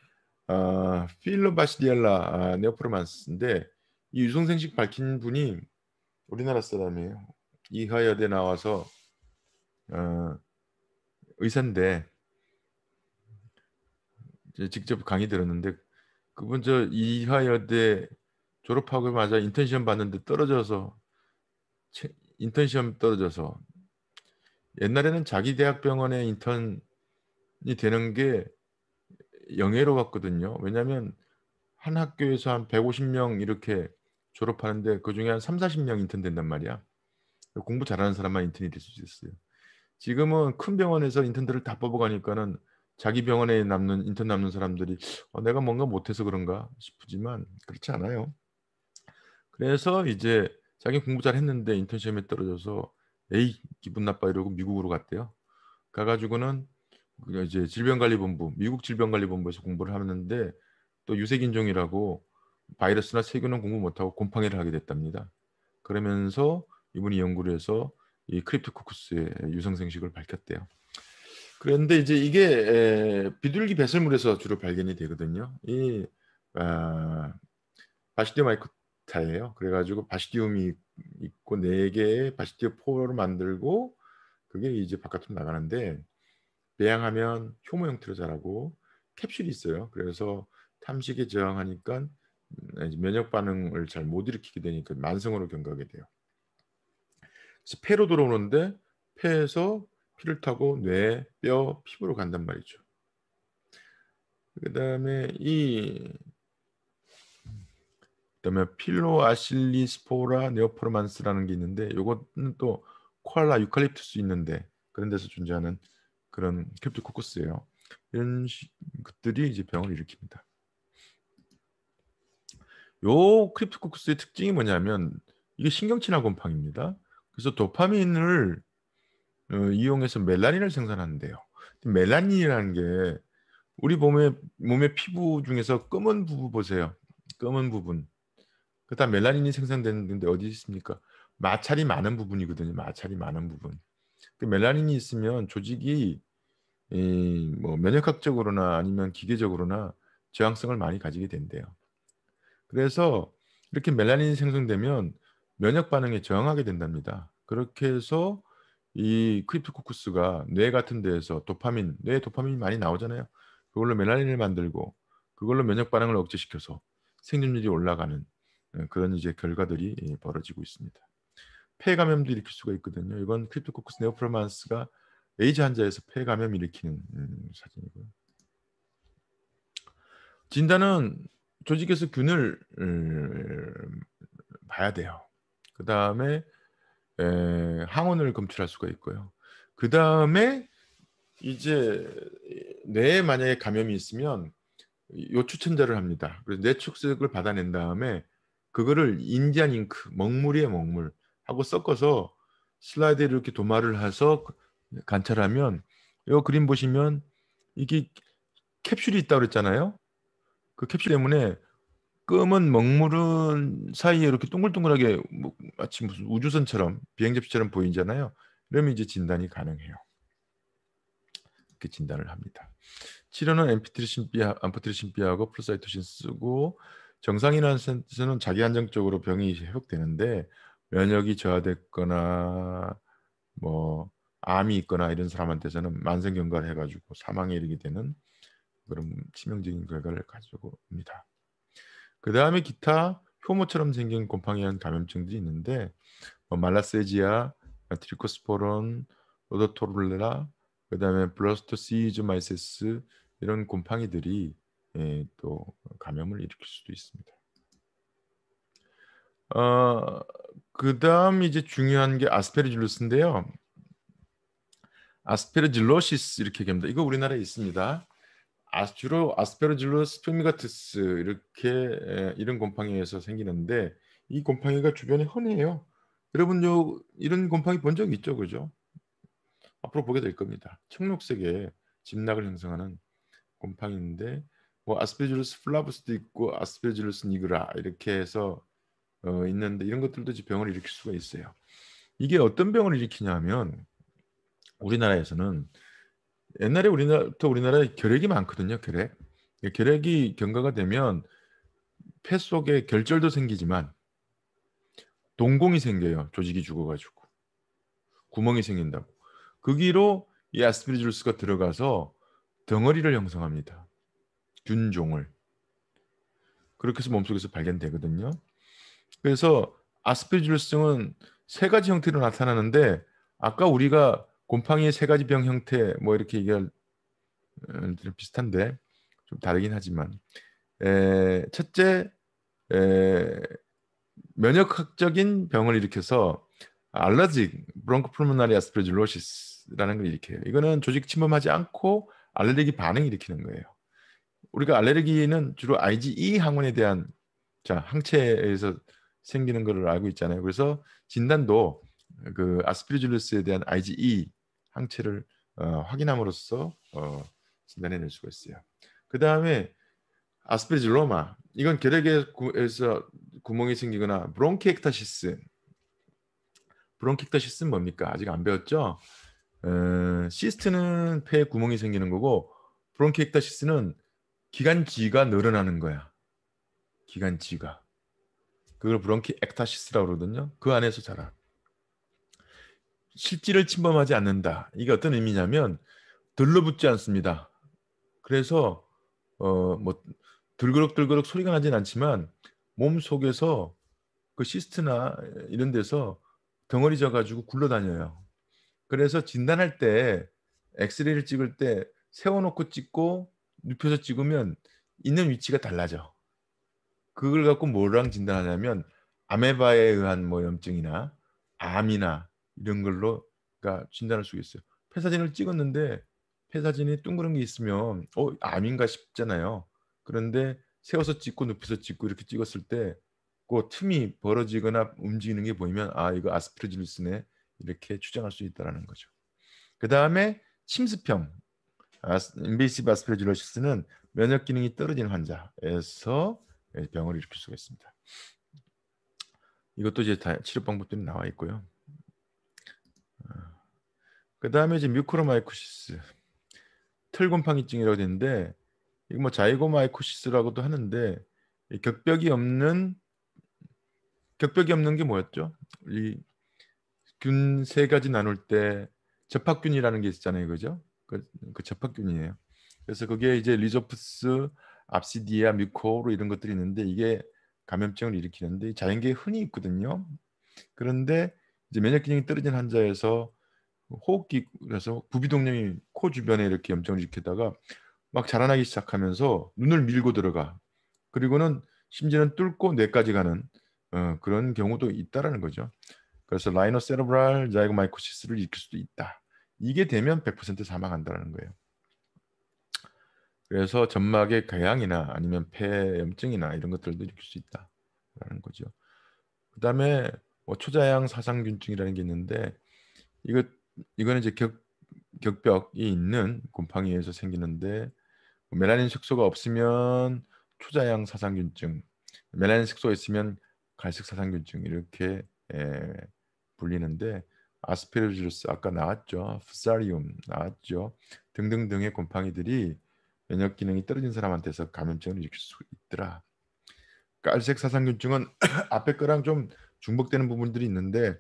아, 필로 바시디엘라 아, 네오프로만스인데 이 유성생식 밝힌 분이 우리나라 사람이에요. 이하여대 나와서 어, 의사인데 직접 강의 들었는데 그분 저 이하여대 졸업하고 맞아 인턴시험 봤는데 떨어져서 인턴시험 떨어져서 옛날에는 자기 대학병원에 인턴이 되는 게 영예로웠거든요. 왜냐하면 한 학교에서 한 150명 이렇게 졸업하는데 그 중에 한 3, 40명 인턴 된단 말이야. 공부 잘하는 사람만 인턴이 될 수 있어요. 지금은 큰 병원에서 인턴들을 다 뽑아가니까는 자기 병원에 남는 인턴 남는 사람들이 어, 내가 뭔가 못해서 그런가 싶지만 그렇지 않아요. 그래서 이제 자기 공부 잘했는데 인턴 시험에 떨어져서 에이 기분 나빠 이러고 미국으로 갔대요. 가가지고는 그래 이제 질병관리본부 미국 질병관리본부에서 공부를 하는데 또 유색인종이라고 바이러스나 세균은 공부 못하고 곰팡이를 하게 됐답니다. 그러면서 이분이 연구를 해서 이 크립토코쿠스의 유성생식을 밝혔대요. 그런데 이제 이게 비둘기 배설물에서 주로 발견이 되거든요. 이 아, 바시디오마이코타예요. 그래가지고 바시디움이 있고 네 개의 바시디오 포를 만들고 그게 이제 바깥으로 나가는데 배양하면 효모 형태로 자라고 캡슐이 있어요. 그래서 탐식에 저항하니까 음, 면역 반응을 잘 못 일으키게 되니까 만성으로 경과하게 돼요. 그래서 폐로 들어오는데 폐에서 피를 타고 뇌, 뼈, 피부로 간단 말이죠. 그 다음에 이 그다음에 필로아실리스포라 네오포르만스라는 게 있는데 이거는 또 코알라 유칼립투스 있는데 그런 데서 존재하는 그런 캡토코커스예요. 이런 것들이 이제 병을 일으킵니다. 요 크립토코커스의 특징이 뭐냐면 이게 신경치나 곰팡입니다. 그래서 도파민을 어, 이용해서 멜라닌을 생산하는데요. 멜라닌이라는 게 우리 몸의 몸의 피부 중에서 검은 부분 보세요. 검은 부분. 그다음 멜라닌이 생산되는데 어디 있습니까? 마찰이 많은 부분이거든요. 마찰이 많은 부분. 그 멜라닌이 있으면 조직이 이뭐 면역학적으로나 아니면 기계적으로나 저항성을 많이 가지게 된대요. 그래서 이렇게 멜라닌이 생성되면 면역 반응에 저항하게 된답니다. 그렇게 해서 이 크립토코쿠스가 뇌 같은 데에서 도파민, 뇌에 도파민이 많이 나오잖아요. 그걸로 멜라닌을 만들고 그걸로 면역 반응을 억제시켜서 생존율이 올라가는 어, 그런 이제 결과들이 예, 벌어지고 있습니다. 폐 감염도 일으킬 수가 있거든요. 이건 크립토코쿠스 네오프로만스가 에이즈 환자에서 폐 감염 일으키는 음, 사진이고요. 진단은 조직에서 균을 음, 봐야 돼요. 그 다음에 항원을 검출할 수가 있고요. 그 다음에 이제 뇌에 만약에 감염이 있으면 요추천자를 합니다. 그래서 뇌축색을 받아낸 다음에 그거를 인디안 잉크, 먹물이에 먹물 하고 섞어서 슬라이드에 이렇게 도마를 해서 관찰하면 이 그림 보시면 이게 캡슐이 있다고 그랬잖아요. 그 캡슐 때문에 끔은 먹물은 사이에 이렇게 동글동글하게 뭐 마치 무슨 우주선처럼 비행접시처럼 보이잖아요. 그러면 이제 진단이 가능해요. 이렇게 진단을 합니다. 치료는 엠피트리신비, 하고 플루사이토신 쓰고 정상인한테서는 자기 안정적으로 병이 회복되는데 면역이 저하됐거나 뭐 암이 있거나 이런 사람한테서는 만성경과를 해가지고 사망에 이르게 되는 그런 치명적인 결과를 가지고 옵니다. 그 다음에 기타 효모처럼 생긴 곰팡이한 감염증들이 있는데 뭐 말라세지아, 트리코스포론, 로더토르레라그 다음에 블러스토시즈마이세스 이런 곰팡이들이 예, 또 감염을 일으킬 수도 있습니다. 어, 그 다음 이제 중요한 게 아스페르질루스인데요. 아스페르질로시스 이렇게 얘기합니다. 이거 우리나라에 있습니다. 아, 주로 아스페르질로스 플미가트스 이렇게 이런 곰팡이에서 생기는데 이 곰팡이가 주변에 흔해요. 여러분 요 이런 곰팡이 본 적 있죠, 그죠? 앞으로 보게 될 겁니다. 청록색의 집락을 형성하는 곰팡이인데 뭐 아스페르질로스 플라브스도 있고 아스페르질로스 니그라 이렇게 해서 어, 있는데 이런 것들도 병을 일으킬 수가 있어요. 이게 어떤 병을 일으키냐면 우리나라에서는 옛날에 우리나라부터 우리나라에 결핵이 많거든요. 결핵. 결핵이 경과가 되면 폐 속에 결절도 생기지만 동공이 생겨요. 조직이 죽어가지고 구멍이 생긴다고. 거기로 그 이 아스피리줄스가 들어가서 덩어리를 형성합니다. 균종을. 그렇게 해서 몸속에서 발견되거든요. 그래서 아스피리줄스증은 세 가지 형태로 나타나는데 아까 우리가 곰팡이의 세 가지 병 형태 뭐 이렇게 얘기할 비슷한데 좀 다르긴 하지만 에, 첫째 에, 면역학적인 병을 일으켜서 알러지 브론코풀모나리 아스피로질로시스라는 걸 일으켜요. 이거는 조직 침범하지 않고 알레르기 반응 일으키는 거예요. 우리가 알레르기는 주로 IgE 항원에 대한 자 항체에 서 생기는 것을 알고 있잖아요. 그래서 진단도 그 아스피로질러스에 대한 IgE 항체를 어, 확인함으로써 어, 진단해낼 수가 있어요. 그 다음에 아스피리질로마 이건 결핵에서 구멍이 생기거나 브롱키액타시스 브롱키액타시스는 뭡니까? 아직 안 배웠죠? 어, 시스트는 폐에 구멍이 생기는 거고 브롱키액타시스는 기관지가 늘어나는 거야. 기관지가. 그걸 브롱키액타시스라고 그러거든요. 그 안에서 자라. 실질을 침범하지 않는다. 이게 어떤 의미냐면 들러붙지 않습니다. 그래서 어뭐 들그럭들그럭 소리가 나진 않지만 몸 속에서 그 시스트나 이런 데서 덩어리 져 가지고 굴러다녀요. 그래서 진단할 때 엑스레이를 찍을 때 세워놓고 찍고 눕혀서 찍으면 있는 위치가 달라져. 그걸 갖고 뭐랑 진단하냐면 아메바에 의한 뭐 염증이나 암이나 이런 걸로 그러니까 진단할 수 있어요. 폐사진을 찍었는데 폐사진이 둥그런 게 있으면 어 암인가 싶잖아요. 그런데 세워서 찍고 눕혀서 찍고 이렇게 찍었을 때그 틈이 벌어지거나 움직이는 게 보이면 아 이거 아스피로질리스네 이렇게 추정할 수 있다라는 거죠. 그 다음에 침수병 인베이시브 아스피로질로시스는 면역 기능이 떨어진 환자에서 병을 일으킬 수가 있습니다. 이것도 이제 다 치료 방법들이 나와 있고요. 그 다음에 이제 뮤크로마이코시스 틀곰팡이증이라고 되는데 이거 뭐 자이고마이코시스라고도 하는데 이 격벽이 없는 격벽이 없는 게 뭐였죠? 이 균 세 가지 나눌 때 접합균이라는 게 있잖아요, 그죠? 그, 그 접합균이에요. 그래서 그게 이제 리조프스, 압시디아, 뮤코로 이런 것들이 있는데 이게 감염증을 일으키는데 자연계에 흔히 있거든요. 그런데 이제 면역 기능이 떨어진 환자에서 호흡기 그래서 부비동염이 코 주변에 이렇게 염증을 일으키다가 막 자라나기 시작하면서 눈을 밀고 들어가 그리고는 심지어는 뚫고 뇌까지 가는 어, 그런 경우도 있다라는 거죠. 그래서 라이노 세르브랄 자이고마이코시스를 일으킬 수도 있다. 이게 되면 100% 사망한다는 거예요. 그래서 점막의 궤양이나 아니면 폐염증이나 이런 것들도 일으킬 수 있다라는 거죠. 그다음에 뭐 초자양 사상균증이라는 게 있는데 이거 이거는 이제 격 격벽이 있는 곰팡이에서 생기는데 메라닌 색소가 없으면 초자양 사상균증, 메라닌 색소가 있으면 갈색 사상균증 이렇게 에, 불리는데 아스페르질러스 아까 나왔죠, 프사리움 나왔죠 등등등의 곰팡이들이 면역 기능이 떨어진 사람한테서 감염증을 일으킬 수 있더라. 갈색 사상균증은 [clears throat] 앞에 거랑 좀 중복되는 부분들이 있는데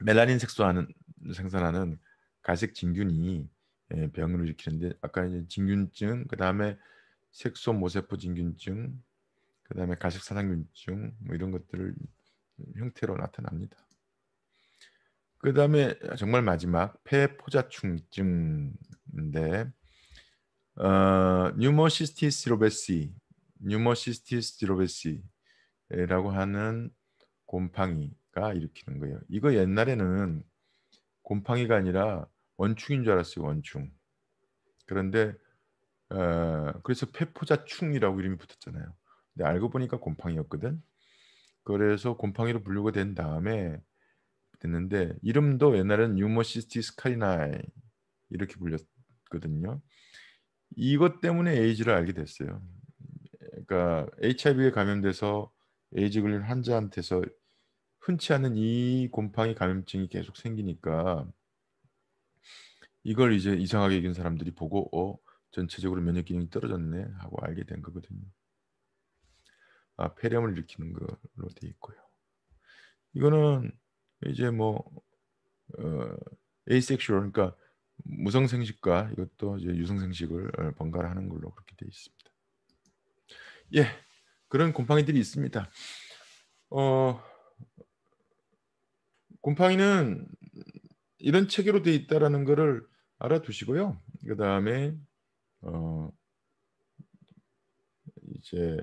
멜라닌 색소와는 생산하는 가색 진균이 예, 병을 일으키는데 아까 이제 진균증 그 다음에 색소 모세포 진균증 그 다음에 가식 사상균증 뭐 이런 것들을 형태로 나타납니다. 그 다음에 정말 마지막 폐포자충증인데 어, 뉴머시스티스 디로베시 뉴머시스티스 디로베시라고 하는 곰팡이가 일으키는 거예요. 이거 옛날에는 곰팡이가 아니라 원충인 줄 알았어요. 원충. 그런데 어, 그래서 페포자충이라고 이름이 붙었잖아요. 근데 알고 보니까 곰팡이였거든. 그래서 곰팡이로 분류가 된 다음에 됐는데 이름도 옛날에는 유머시티 스카이나이 이렇게 불렸거든요. 이것 때문에 에이즈를 알게 됐어요. 그러니까 HIV에 감염돼서 에이즈 걸린 환자한테서 흔치 않은 이 곰팡이 감염증이 계속 생기니까 이걸 이제 이상하게 이긴 사람들이 보고 어 전체적으로 면역 기능이 떨어졌네 하고 알게 된 거거든요. 아 폐렴을 일으키는 걸로 돼 있고요. 이거는 이제 뭐 어, 에이섹슈얼 그러니까 무성생식과 이것도 이제 유성생식을 어, 번갈아 하는 걸로 그렇게 돼 있습니다. 예, 그런 곰팡이들이 있습니다. 어, 곰팡이는 이런 체계로 되어 있다라는 것을 알아두시고요. 그 다음에 어 이제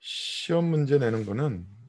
시험 문제 내는 거는